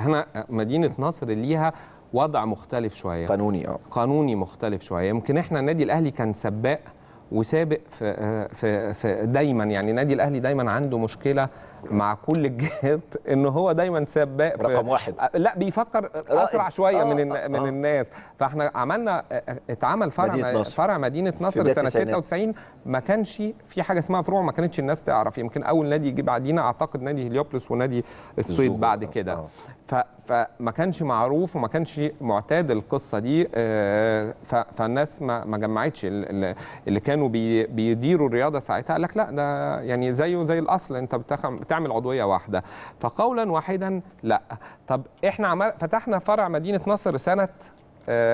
احنا مدينه نصر ليها وضع مختلف شويه قانوني اه قانوني مختلف شويه يمكن احنا النادي الاهلي كان سباق وسابق في آه، في في دايما يعني النادي الاهلي دايما عنده مشكله مع كل الجهات ان هو دايما سباق رقم واحد آه، لا بيفكر اسرع شويه آه من آه من آه الناس فاحنا عملنا آه، اتعمل فرع مدينة نصر. فرع مدينه نصر سنه 96 ما كانش في حاجه اسمها فروع ما كانتش الناس تعرف يمكن اول نادي يجي بعدينا اعتقد نادي هليوبلس ونادي الصيد بعد كده آه. فما كانش معروف وما كانش معتاد القصه دي آه، فالناس ما جمعتش اللي كانوا بيديروا الرياضه ساعتها قال لك لا ده يعني زيه زي الاصل انت بتعمل عضويه واحده فقولا واحدا لا طب احنا عمل فتحنا فرع مدينه نصر سنه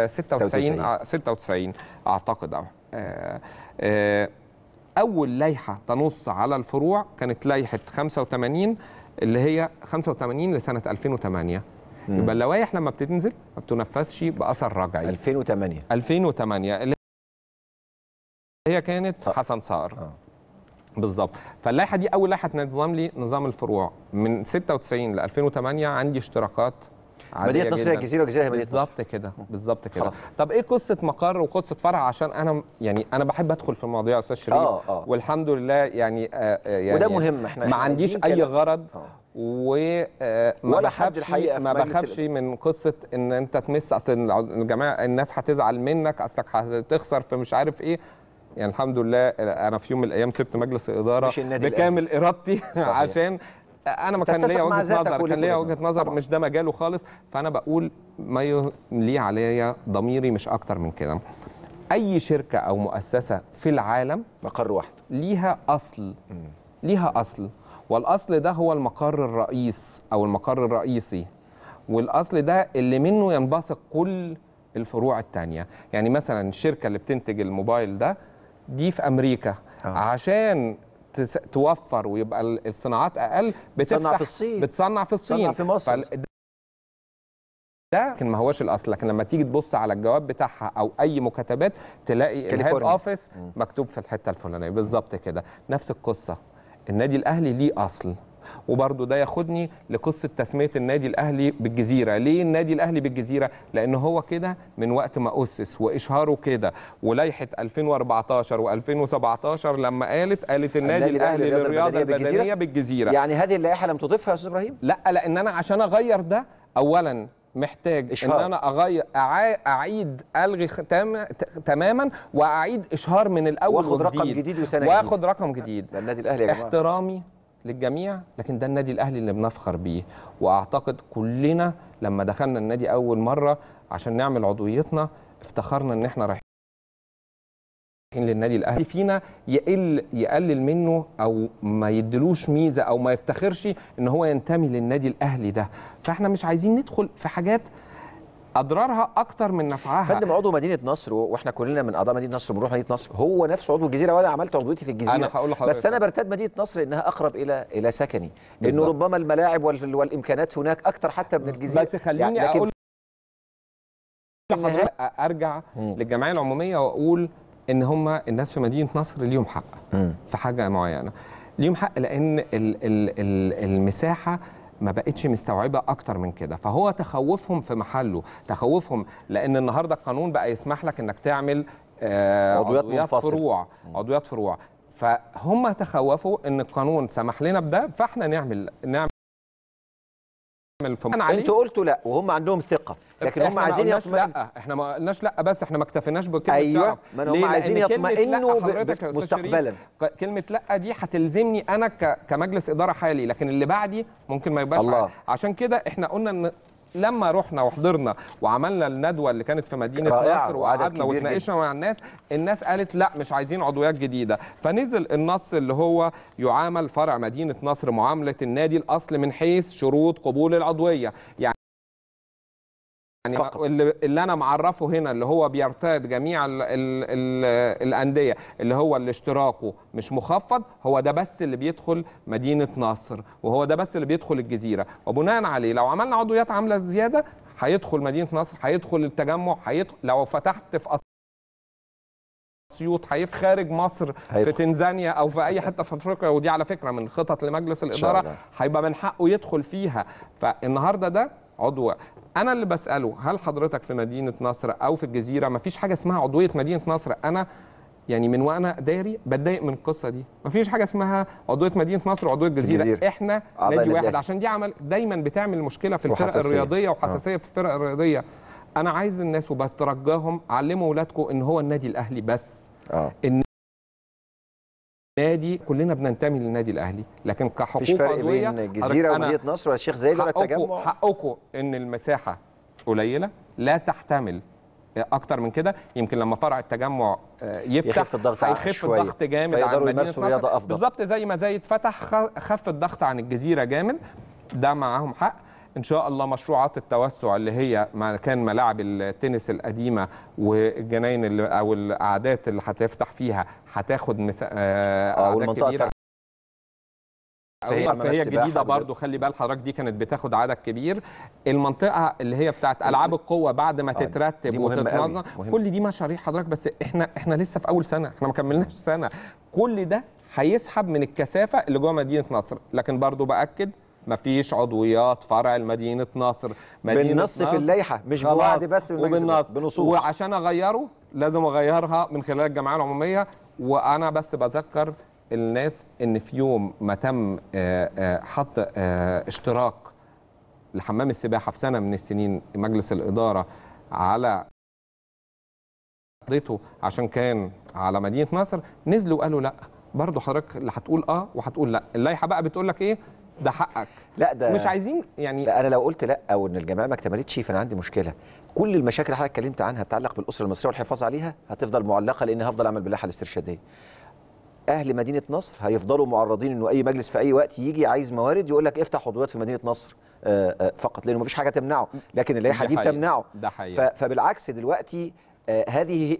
96 آه، 96 آه، اعتقد اه اول لائحه تنص على الفروع كانت لائحه 85 اللي هي 85 لسنه 2008 مم. يبقى اللوائح لما بتنزل ما بتنفذش باثر رجعي 2008 2008 اللي هي كانت آه. حسن صقر أه. بالظبط فاللائحه دي اول لائحه نظام لي نظام الفروع من 96 ل 2008 عندي اشتراكات مدينه نصر هي الجزيره والجزيره هي مدينه نصر بالظبط كده بالظبط كده طب ايه قصه مقر وقصه فرع عشان انا يعني انا بحب ادخل في المواضيع يا استاذ شريف آه آه. والحمد لله يعني آه, آه، يعني وده مهم احنا ما عنديش اي غرض آه. و آه، ولا حد الحقيقه ما بخافش من قصه ان انت تمس اصل الجماعه الناس هتزعل منك اصلك هتخسر في مش عارف ايه يعني الحمد لله انا في يوم من الايام سبت مجلس الاداره بكامل ارادتي عشان انا ما كان ليا وجهه نظر كان ليا وجهه نظر مش ده مجاله خالص فانا بقول ما لي عليا ضميري مش اكتر من كده اي شركه او مؤسسه في العالم مقر واحد ليها اصل ليها اصل والاصل ده هو المقر الرئيس او المقر الرئيسي والاصل ده اللي منه ينبثق كل الفروع الثانيه يعني مثلا الشركه اللي بتنتج الموبايل ده دي في امريكا آه. عشان توفر ويبقى الصناعات اقل بتصنع في الصين بتصنع في الصين بتصنع في مصر ده لكن ما هوش الاصل لكن لما تيجي تبص على الجواب بتاعها او اي مكاتبات تلاقي الهيد اوفيس مكتوب في الحته الفلانيه بالظبط كده نفس القصه النادي الاهلي ليه اصل وبرده ده ياخدني لقصه تسميه النادي الاهلي بالجزيره ليه النادي الاهلي بالجزيره لان هو كده من وقت ما اسس واشهاره كده ولائحه 2014 و2017 لما قالت قالت النادي, النادي الاهلي للرياضه البدنيه بالجزيرة. بالجزيره يعني هذه اللائحه لم تضيفها يا استاذ ابراهيم لا لان انا عشان اغير ده اولا محتاج إشهار. ان انا اغير اعيد الغي تم... تماما واعيد اشهار من الاول واخد رقم جديد وسنه واخد رقم جديد النادي الاهلي يا جماعه احترامي للجميع لكن ده النادي الاهلي اللي بنفخر بيه واعتقد كلنا لما دخلنا النادي اول مره عشان نعمل عضويتنا افتخرنا ان احنا رايحين للنادي الاهلي فينا يقل يقلل منه او ما يدلوش ميزه او ما يفتخرش ان هو ينتمي للنادي الاهلي ده فاحنا مش عايزين ندخل في حاجات اضرارها اكتر من نفعها فندم عضو مدينه نصر واحنا كلنا من اعضاء مدينه نصر بنروح مدينه نصر هو نفسه عضو الجزيره وانا عملت عضويتي في الجزيره أنا هقول بس انا برتاد مدينه نصر انها اقرب الى الى سكني انه ربما الملاعب والامكانات هناك اكتر حتى من الجزيره بس خليني يعني اقول ارجع للجمعيه العموميه واقول ان هم الناس في مدينه نصر ليهم حق في حاجه معينه ليهم حق لان المساحه ما بقتش مستوعبه اكتر من كده فهو تخوفهم في محله تخوفهم لان النهارده القانون بقى يسمح لك انك تعمل آه، عضويات, عضويات فروع عضويات فروع فهم تخوفوا ان القانون سمح لنا بده فاحنا نعمل نعمل انا إيه؟ انتوا قلتوا لا وهم عندهم ثقه لكن هم عايزين يطمئنوا لا احنا ما قلناش لا بس احنا ما اكتفيناش بكلمه ايوه شعب. ما هم عايزين يطمئنوا مستقبلا كلمه لا دي هتلزمني انا كمجلس اداره حالي لكن اللي بعدي ممكن ما يبقاش الله. عشان كده احنا قلنا ان لما رحنا وحضرنا وعملنا الندوه اللي كانت في مدينه نصر وقعدنا واتناقشنا مع الناس الناس قالت لا مش عايزين عضويات جديده فنزل النص اللي هو يعامل فرع مدينه نصر معامله النادي الاصل من حيث شروط قبول العضويه يعني يعني فقط. اللي, اللي انا معرفه هنا اللي هو بيرتاد جميع الـ الـ الـ الانديه اللي هو اللي اشتراكه مش مخفض هو ده بس اللي بيدخل مدينه نصر وهو ده بس اللي بيدخل الجزيره وبناء عليه لو عملنا عضويات عامله زياده هيدخل مدينه نصر هيدخل التجمع هيدخل لو فتحت في اسيوط هيف خارج مصر هيدخل. في تنزانيا او في اي حته في افريقيا ودي على فكره من خطط لمجلس الاداره هيبقى من حقه يدخل فيها فالنهارده ده عضو انا اللي بساله هل حضرتك في مدينه نصر او في الجزيره ما فيش حاجه اسمها عضويه مدينه نصر انا يعني من وانا داري بتضايق من القصه دي مفيش حاجه اسمها عضويه مدينه نصر وعضويه الجزيره جزيرة. احنا نادي واحد عشان دي عمل دايما بتعمل مشكله في الفرق وحساسية. الرياضيه آه. وحساسيه آه. في الفرق الرياضيه انا عايز الناس وبترجاهم علموا اولادكم ان هو النادي الاهلي بس آه. نادي كلنا بننتمي للنادي الاهلي لكن كحقوق مفيش فرق بين الجزيره ومدينه نصر ولا الشيخ زايد ولا التجمع حقكم ان المساحه قليله لا تحتمل اكتر من كده يمكن لما فرع التجمع آه، يفتح يخف الضغط عن يخف شوية. الضغط جامد على مدينه نصر بالظبط زي ما زايد فتح خف الضغط عن الجزيره جامد ده معاهم حق ان شاء الله مشروعات التوسع اللي هي مكان ملاعب التنس القديمه والجناين اللي او القعدات اللي هتفتح فيها هتاخد مسا... آه، او المنطقه كبيرة. فهي, فهي الجديده برضو خلي بال حضرتك دي كانت بتاخد عدد كبير المنطقه اللي هي بتاعت العاب القوه بعد ما آه، تترتب وتتنظم كل دي مشاريع حضرتك بس احنا احنا لسه في اول سنه احنا ما كملناش سنه كل ده هيسحب من الكثافه اللي جوه مدينه نصر لكن برضو باكد ما فيش عضويات فرع لمدينه ناصر مدينه بالنص في اللائحه مش بوعد بس بالنص بنصوص وعشان اغيره لازم اغيرها من خلال الجمعيه العموميه وانا بس بذكر الناس ان في يوم ما تم آه، آه، حط آه، اشتراك لحمام السباحه في سنه من السنين مجلس الاداره على قضيته عشان كان على مدينه نصر نزلوا وقالوا لا برضه حضرتك اللي هتقول اه وهتقول لا اللائحه بقى بتقول لك ايه ده حقك لا ده مش عايزين يعني لا انا لو قلت لا او ان الجماعه ما اكتملتش فانا عندي مشكله كل المشاكل اللي حضرتك اتكلمت عنها تتعلق بالاسره المصريه والحفاظ عليها هتفضل معلقه لان هفضل اعمل باللائحه الاسترشاديه اهل مدينه نصر هيفضلوا معرضين انه اي مجلس في اي وقت يجي عايز موارد يقول لك افتح عضويات في مدينه نصر آه، آه، فقط لانه مفيش حاجه تمنعه لكن اللائحه دي بتمنعه ده حقيقي فبالعكس دلوقتي آه، هذه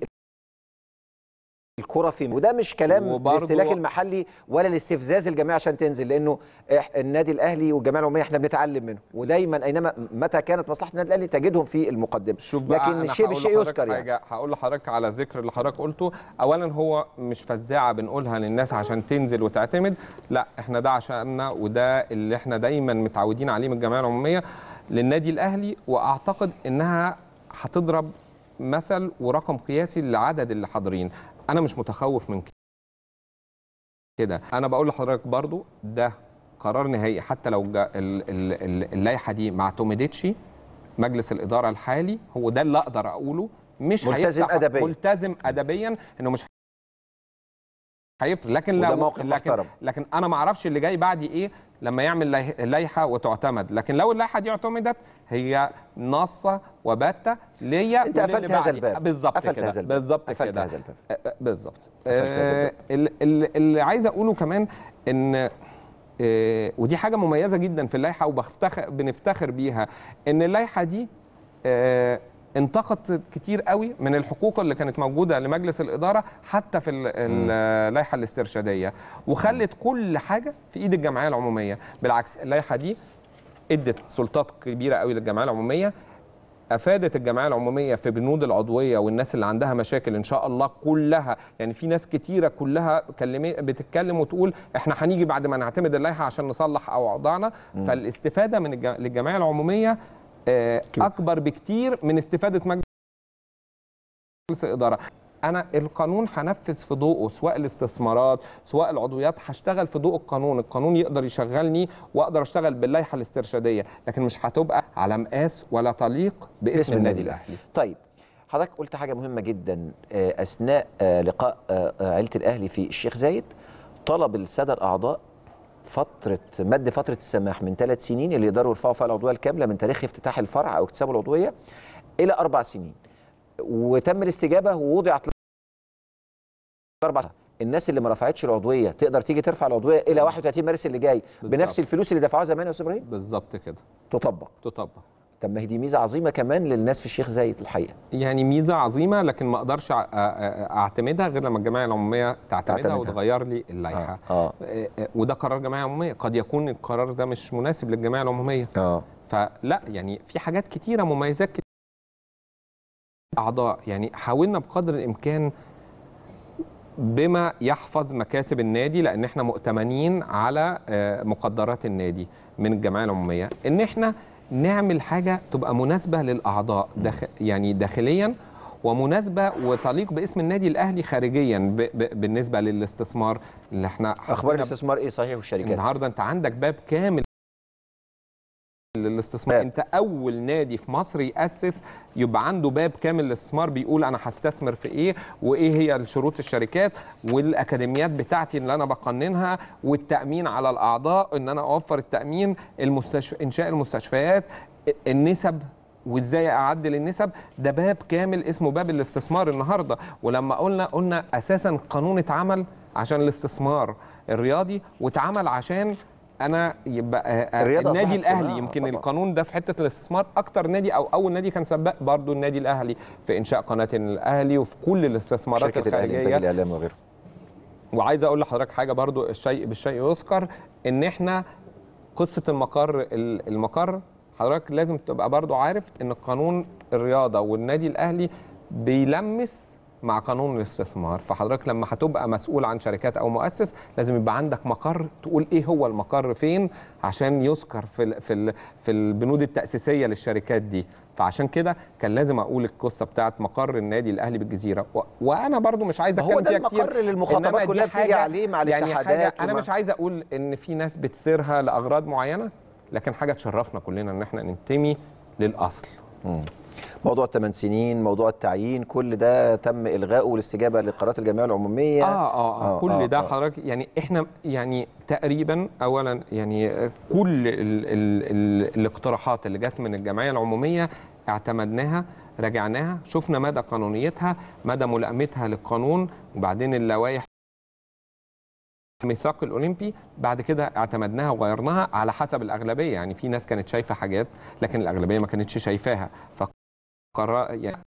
الكره فين وده مش كلام الاستهلاك المحلي ولا الاستفزاز الجماعي عشان تنزل لانه آه، النادي الاهلي والجماعه العموميه احنا بنتعلم منه ودايما اينما متى كانت مصلحه النادي الاهلي تجدهم في المقدمه لكن الشيء بالشيء يذكر يعني هقول لحضرتك على ذكر اللي حضرتك قلته اولا هو مش فزاعه بنقولها للناس عشان تنزل وتعتمد لا احنا ده عشاننا وده اللي احنا دايما متعودين عليه من الجمعيه العموميه للنادي الاهلي واعتقد انها هتضرب مثل ورقم قياسي للعدد اللي حاضرين انا مش متخوف من كده انا بقول لحضرتك برضو ده قرار نهائي حتى لو اللائحه دي ما اعتمدتش مجلس الاداره الحالي هو ده اللي اقدر اقوله مش ملتزم ادبيا ملتزم ادبيا انه مش هيفرق لكن لو موقف لكن, محترم. لكن انا ما اعرفش اللي جاي بعدي ايه لما يعمل لائحه وتعتمد لكن لو اللائحه دي اعتمدت هي ناصه وباته ليا انت قفلت هذا الباب بالظبط كده بالظبط كده هذا الباب بالظبط اللي عايز اقوله كمان ان آه، ودي حاجه مميزه جدا في اللائحه وبفتخر بنفتخر بيها ان اللائحه دي آه، انتقدت كتير قوي من الحقوق اللي كانت موجوده لمجلس الاداره حتى في اللائحه الاسترشاديه وخلت كل حاجه في ايد الجمعيه العموميه بالعكس اللائحه دي ادت سلطات كبيره قوي للجمعيه العموميه افادت الجمعيه العموميه في بنود العضويه والناس اللي عندها مشاكل ان شاء الله كلها يعني في ناس كتيره كلها بتتكلم وتقول احنا هنيجي بعد ما نعتمد اللائحه عشان نصلح اوضاعنا فالاستفاده من الجمعيه العموميه اكبر بكتير من استفاده مجلس الاداره انا القانون هنفذ في ضوءه سواء الاستثمارات سواء العضويات هشتغل في ضوء القانون القانون يقدر يشغلني واقدر اشتغل باللائحه الاسترشاديه لكن مش هتبقى على مقاس ولا طليق باسم, باسم النادي الاهلي طيب حضرتك قلت حاجه مهمه جدا آه، اثناء آه، لقاء آه، عيله الاهلي في الشيخ زايد طلب الساده الاعضاء فتره مد فتره السماح من ثلاث سنين اللي يقدروا يرفعوا فيها العضويه الكامله من تاريخ افتتاح الفرع او اكتساب العضويه الى اربع سنين وتم الاستجابه ووضعت اربع سنين. الناس اللي ما رفعتش العضويه تقدر تيجي ترفع العضويه الى 31 مارس اللي جاي بالزبط. بنفس الفلوس اللي دفعوها زمان يا استاذ ابراهيم بالظبط كده تطبق تطبق طب ما هي دي ميزه عظيمه كمان للناس في الشيخ زايد الحقيقه يعني ميزه عظيمه لكن ما اقدرش اعتمدها غير لما الجمعيه العموميه تعتمدها, تعتمدها. وتغير لي اللائحه آه. آه. وده قرار جمعيه عموميه قد يكون القرار ده مش مناسب للجمعيه العموميه آه. فلا يعني في حاجات كتيره مميزات كتيرة اعضاء يعني حاولنا بقدر الامكان بما يحفظ مكاسب النادي لان احنا مؤتمنين على مقدرات النادي من الجمعيه العموميه ان احنا نعمل حاجه تبقى مناسبه للاعضاء داخ... يعني داخليا ومناسبه وتليق باسم النادي الاهلي خارجيا ب ب بالنسبه للاستثمار اللي احنا اخبار الاستثمار ايه صحيح والشركات النهارده انت عندك باب كامل للاستثمار آه. انت اول نادي في مصر ياسس يبقى عنده باب كامل للاستثمار بيقول انا هستثمر في ايه وايه هي شروط الشركات والاكاديميات بتاعتي اللي انا بقننها والتامين على الاعضاء ان انا اوفر التامين المستشف... انشاء المستشفيات النسب وازاي اعدل النسب ده باب كامل اسمه باب الاستثمار النهارده ولما قلنا قلنا اساسا قانون اتعمل عشان الاستثمار الرياضي واتعمل عشان انا يبقى آه، آه، الرياضة النادي الاهلي يمكن طبعا. القانون ده في حته الاستثمار اكتر نادي او اول نادي كان سباق برضو النادي الاهلي في انشاء قناه الاهلي وفي كل الاستثمارات شركه الاهلي الاعلام وغيره وعايز اقول لحضرتك حاجه برضو الشيء بالشيء يذكر ان احنا قصه المقر المقر حضرتك لازم تبقى برضو عارف ان قانون الرياضه والنادي الاهلي بيلمس مع قانون الاستثمار فحضرتك لما هتبقى مسؤول عن شركات او مؤسس لازم يبقى عندك مقر تقول ايه هو المقر فين عشان يذكر في الـ في الـ في البنود التاسيسيه للشركات دي فعشان كده كان لازم اقول القصه بتاعت مقر النادي الاهلي بالجزيره و... وانا برضو مش عايز اتكلم فيها كتير هو ده المقر اللي كلها بتيجي عليه مع يعني الاتحادات يعني انا مش عايز اقول ان في ناس بتسيرها لاغراض معينه لكن حاجه تشرفنا كلنا ان احنا ننتمي للاصل م. موضوع الثمان سنين موضوع التعيين كل ده تم الغائه والاستجابه لقرارات الجمعيه العموميه آه،, اه اه, آه كل آه ده آه حضرتك يعني احنا يعني تقريبا اولا يعني كل الـ الـ الـ الاقتراحات اللي جت من الجمعيه العموميه اعتمدناها راجعناها شفنا مدى قانونيتها مدى ملائمتها للقانون وبعدين اللوائح الميثاق الاولمبي بعد كده اعتمدناها وغيرناها على حسب الاغلبيه يعني في ناس كانت شايفه حاجات لكن الاغلبيه ما كانتش شايفاها قرر يعني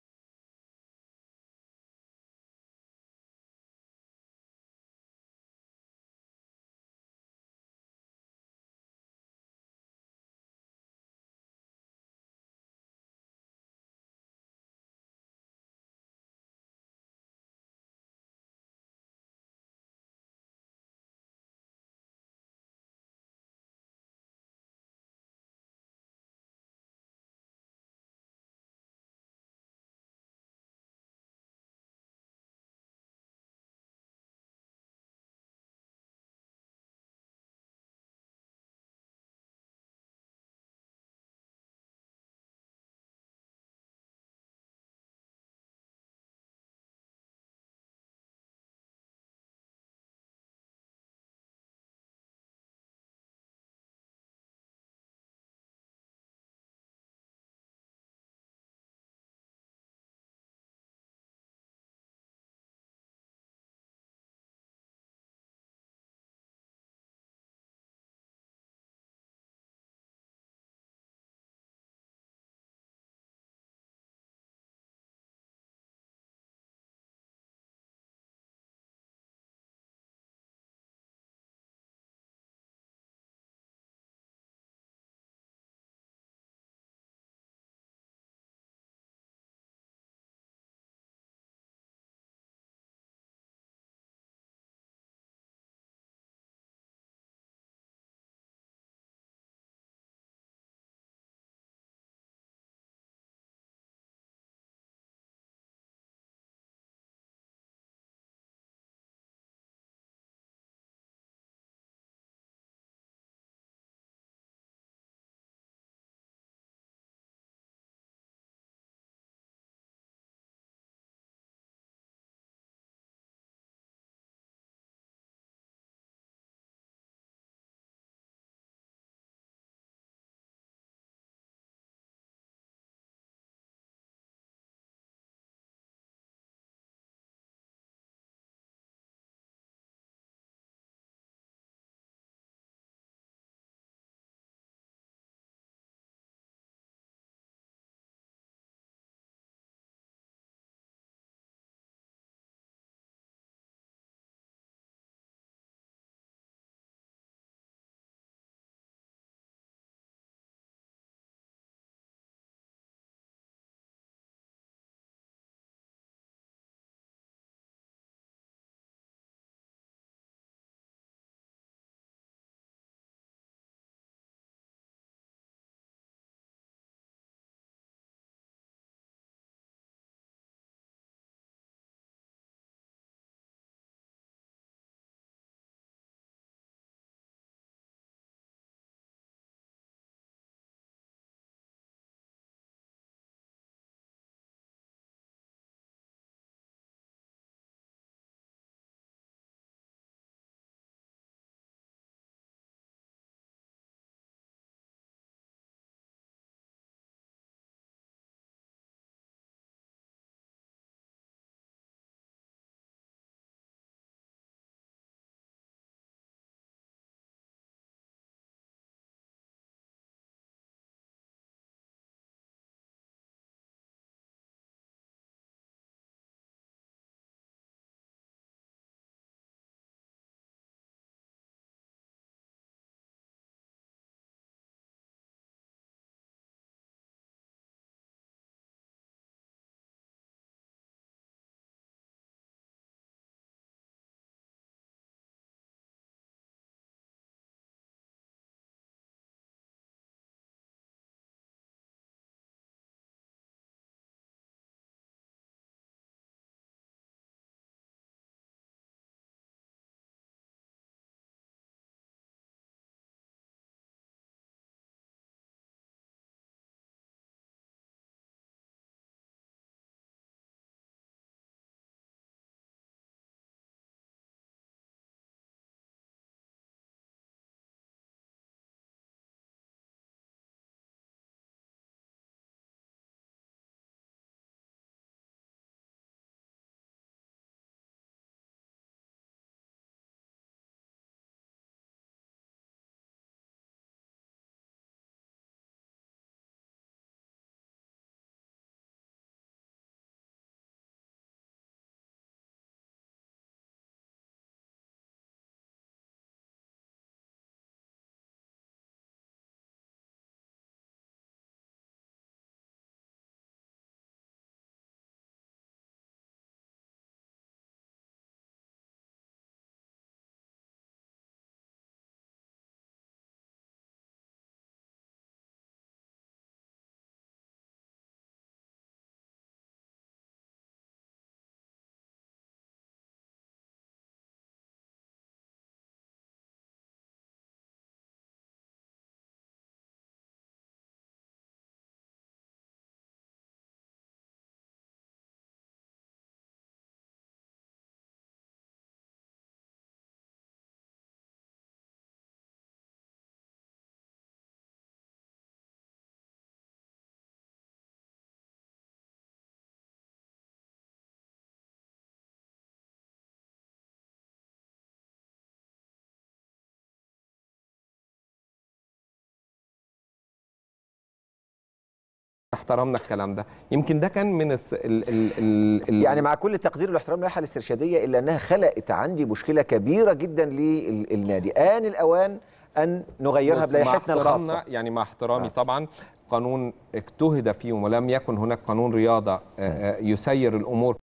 احترمنا الكلام ده يمكن ده كان من الس... ال... ال... ال... يعني مع كل التقدير والاحترام للائحه الاسترشاديه الا انها خلقت عندي مشكله كبيره جدا للنادي ان الأوان أن نغيرها بلائحتنا الخاصة يعني مع احترامي آه. طبعا قانون اجتهد فيه ولم يكن هناك قانون رياضة آه، آه، يسير الأمور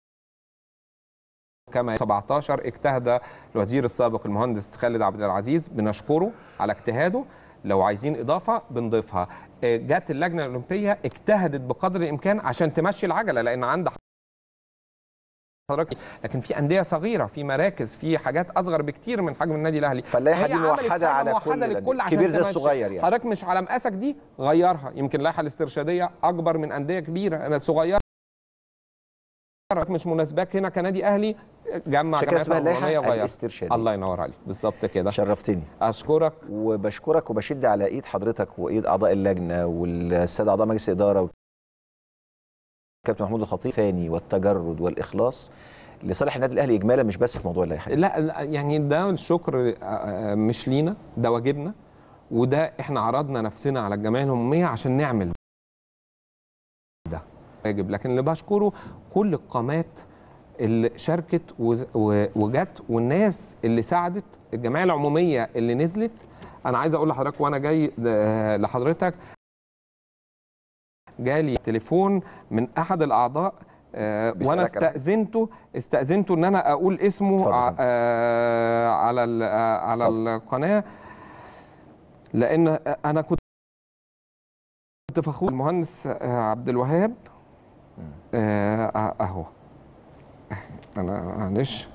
كما 17 اجتهد الوزير السابق المهندس خالد عبد العزيز بنشكره على اجتهاده لو عايزين إضافة بنضيفها جت اللجنه الاولمبيه اجتهدت بقدر الامكان عشان تمشي العجله لان عند حضرتك لكن في انديه صغيره في مراكز في حاجات اصغر بكتير من حجم النادي الاهلي فاللائحه دي موحده على كل للكل كبير زي الصغير يعني حضرتك مش على مقاسك دي غيرها يمكن اللائحه الاسترشاديه اكبر من انديه كبيره صغيره مش مناسباك هنا كنادي اهلي جمع شكل اسمها اللائحه الله ينور عليك بالظبط كده شرفتني اشكرك وبشكرك وبشد على ايد حضرتك وايد اعضاء اللجنه والساده اعضاء مجلس الاداره كابتن محمود الخطيب فاني والتجرد والاخلاص لصالح النادي الاهلي اجمالا مش بس في موضوع اللائحه لا يعني ده الشكر آه، آه، مش لينا ده واجبنا وده احنا عرضنا نفسنا على الجمعيه الهموميه عشان نعمل ده واجب لكن اللي بشكره كل القامات اللي شاركت وجت والناس اللي ساعدت الجمعيه العموميه اللي نزلت انا عايز اقول لحضرتك وانا جاي آه، لحضرتك جالي تليفون من احد الاعضاء آه، وانا استاذنته استاذنته ان انا اقول اسمه آه، على على فضل. القناه لان انا كنت فخور المهندس عبد الوهاب اهو انا معلش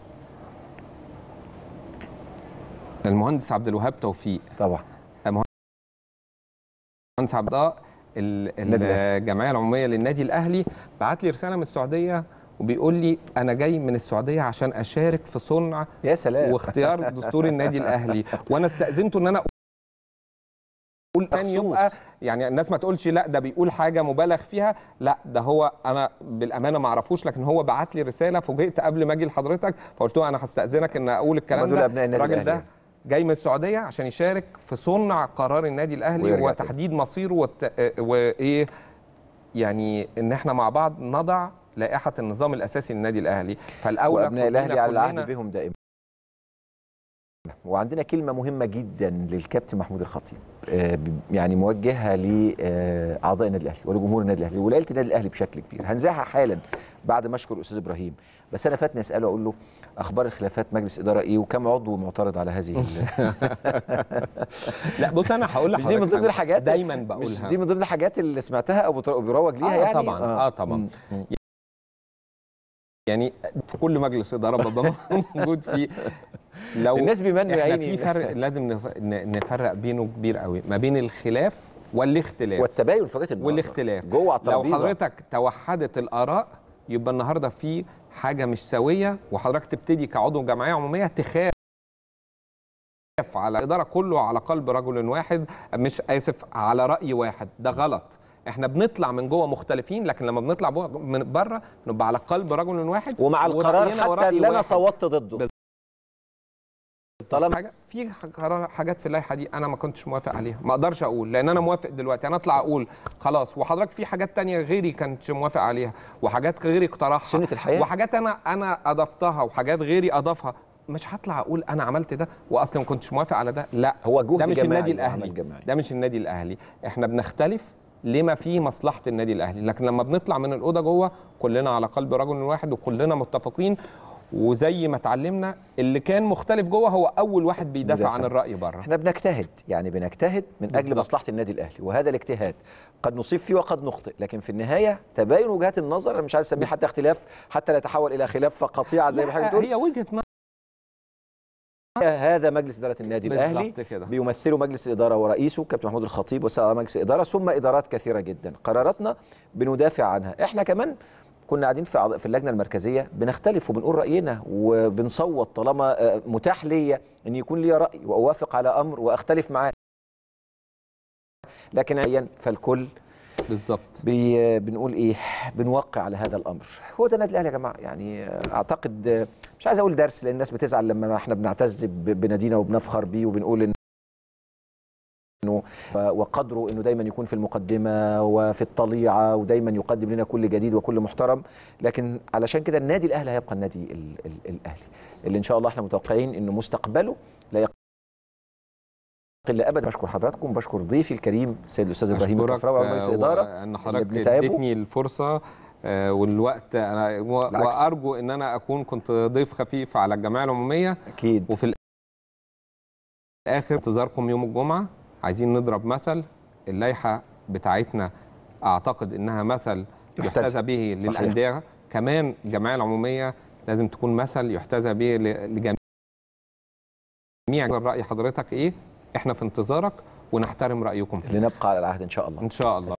المهندس عبد الوهاب توفيق طبعا المهندس عبد الله الجمعيه العموميه للنادي الاهلي بعت لي رساله من السعوديه وبيقول لي انا جاي من السعوديه عشان اشارك في صنع يا سلام واختيار دستور النادي الاهلي وانا استاذنته ان انا يقول تاني يبقى آه، يعني الناس ما تقولش لا ده بيقول حاجه مبالغ فيها لا ده هو انا بالامانه ما اعرفوش لكن هو بعت لي رساله فوجئت قبل ما اجي لحضرتك فقلت له انا هستاذنك ان اقول الكلام ده الراجل ده جاي من السعوديه عشان يشارك في صنع قرار النادي الاهلي وتحديد مصيره وت... آه، وايه يعني ان احنا مع بعض نضع لائحه النظام الاساسي للنادي الاهلي فالاول ابناء الاهلي على العهد بهم دائما وعندنا كلمة مهمة جدا للكابتن محمود الخطيب آه، يعني موجهة لأعضاء آه، النادي الأهلي ولجمهور النادي الأهلي ولعيلة النادي الأهلي بشكل كبير هنزاحها حالا بعد ما أشكر الأستاذ إبراهيم بس أنا فاتني أسأله أقول له أخبار الخلافات مجلس إدارة إيه وكم عضو معترض على هذه لا بص أنا هقول لحضرتك مش دي من ضمن الحاجات دايما بقولها مش دي من ضمن الحاجات اللي سمعتها أو بيروج ليها آه يعني طبعا آه, آه طبعا يعني في كل مجلس اداره ببقى موجود فيه لو الناس بيمنوا يا عيني في فرق لازم نفرق بينه كبير قوي ما بين الخلاف والاختلاف والتباين في وجهه والاختلاف جوه الترابيزه لو حضرتك توحدت الاراء يبقى النهارده في حاجه مش سويه وحضرتك تبتدي كعضو جمعيه عموميه تخاف على الاداره كله على قلب رجل واحد مش اسف على راي واحد ده غلط احنا بنطلع من جوه مختلفين لكن لما بنطلع من بره نبقى على قلب رجل واحد ومع القرار حتى اللي انا صوتت ضده طالما حاجه في حاجات في اللائحه دي انا ما كنتش موافق عليها ما اقدرش اقول لان انا موافق دلوقتي انا اطلع اقول خلاص وحضرتك في حاجات تانية غيري كنتش موافق عليها وحاجات غيري اقترحها سنه الحياه وحاجات انا انا اضفتها وحاجات غيري اضافها مش هطلع اقول انا عملت ده واصلا ما كنتش موافق على ده لا هو جهد ده مش النادي الاهلي ده مش النادي الاهلي احنا بنختلف لما فيه مصلحه النادي الاهلي لكن لما بنطلع من الاوضه جوه كلنا على قلب رجل واحد وكلنا متفقين وزي ما اتعلمنا اللي كان مختلف جوه هو اول واحد بيدافع عن الراي بره احنا بنجتهد يعني بنجتهد من بالزبط. اجل مصلحه النادي الاهلي وهذا الاجتهاد قد نصيب فيه وقد نخطئ لكن في النهايه تباين وجهات النظر انا مش عايز اسميه حتى اختلاف حتى لا يتحول الى خلاف قطيعه زي ما حضرتك بتقول هي وجهه آه، هذا مجلس اداره النادي الاهلي بيمثله مجلس الاداره ورئيسه كابتن محمود الخطيب وسائر مجلس الاداره ثم ادارات كثيره جدا قراراتنا بندافع عنها احنا كمان كنا قاعدين في في اللجنه المركزيه بنختلف وبنقول راينا وبنصوت طالما آه، متاح ليا ان يكون لي راي واوافق على امر واختلف معاه لكن فالكل بالظبط بي... بنقول ايه بنوقع على هذا الامر هو ده النادي الاهلي يا جماعه يعني آه، اعتقد آه، مش عايز اقول درس لان الناس بتزعل لما احنا بنعتز بنادينا وبنفخر بيه وبنقول ان انه آه، وقدره انه دايما يكون في المقدمه وفي الطليعه ودايما يقدم لنا كل جديد وكل محترم لكن علشان كده النادي الاهلي هيبقى النادي الاهلي اللي ان شاء الله احنا متوقعين انه مستقبله لا قل ابدا بشكر حضراتكم بشكر ضيفي الكريم السيد الاستاذ ابراهيم الكفراوي مجلس الاداره آه، ان حضرتك اديتني الفرصه آه، والوقت انا وارجو ان انا اكون كنت ضيف خفيف على الجمعيه العموميه اكيد وفي الاخر انتظاركم يوم الجمعه عايزين نضرب مثل اللائحه بتاعتنا اعتقد انها مثل يحتذى به للانديه كمان الجمعيه العموميه لازم تكون مثل يحتذى به لجميع راي حضرتك ايه احنا في انتظارك ونحترم رايكم فيه. لنبقى على العهد ان شاء الله ان شاء الله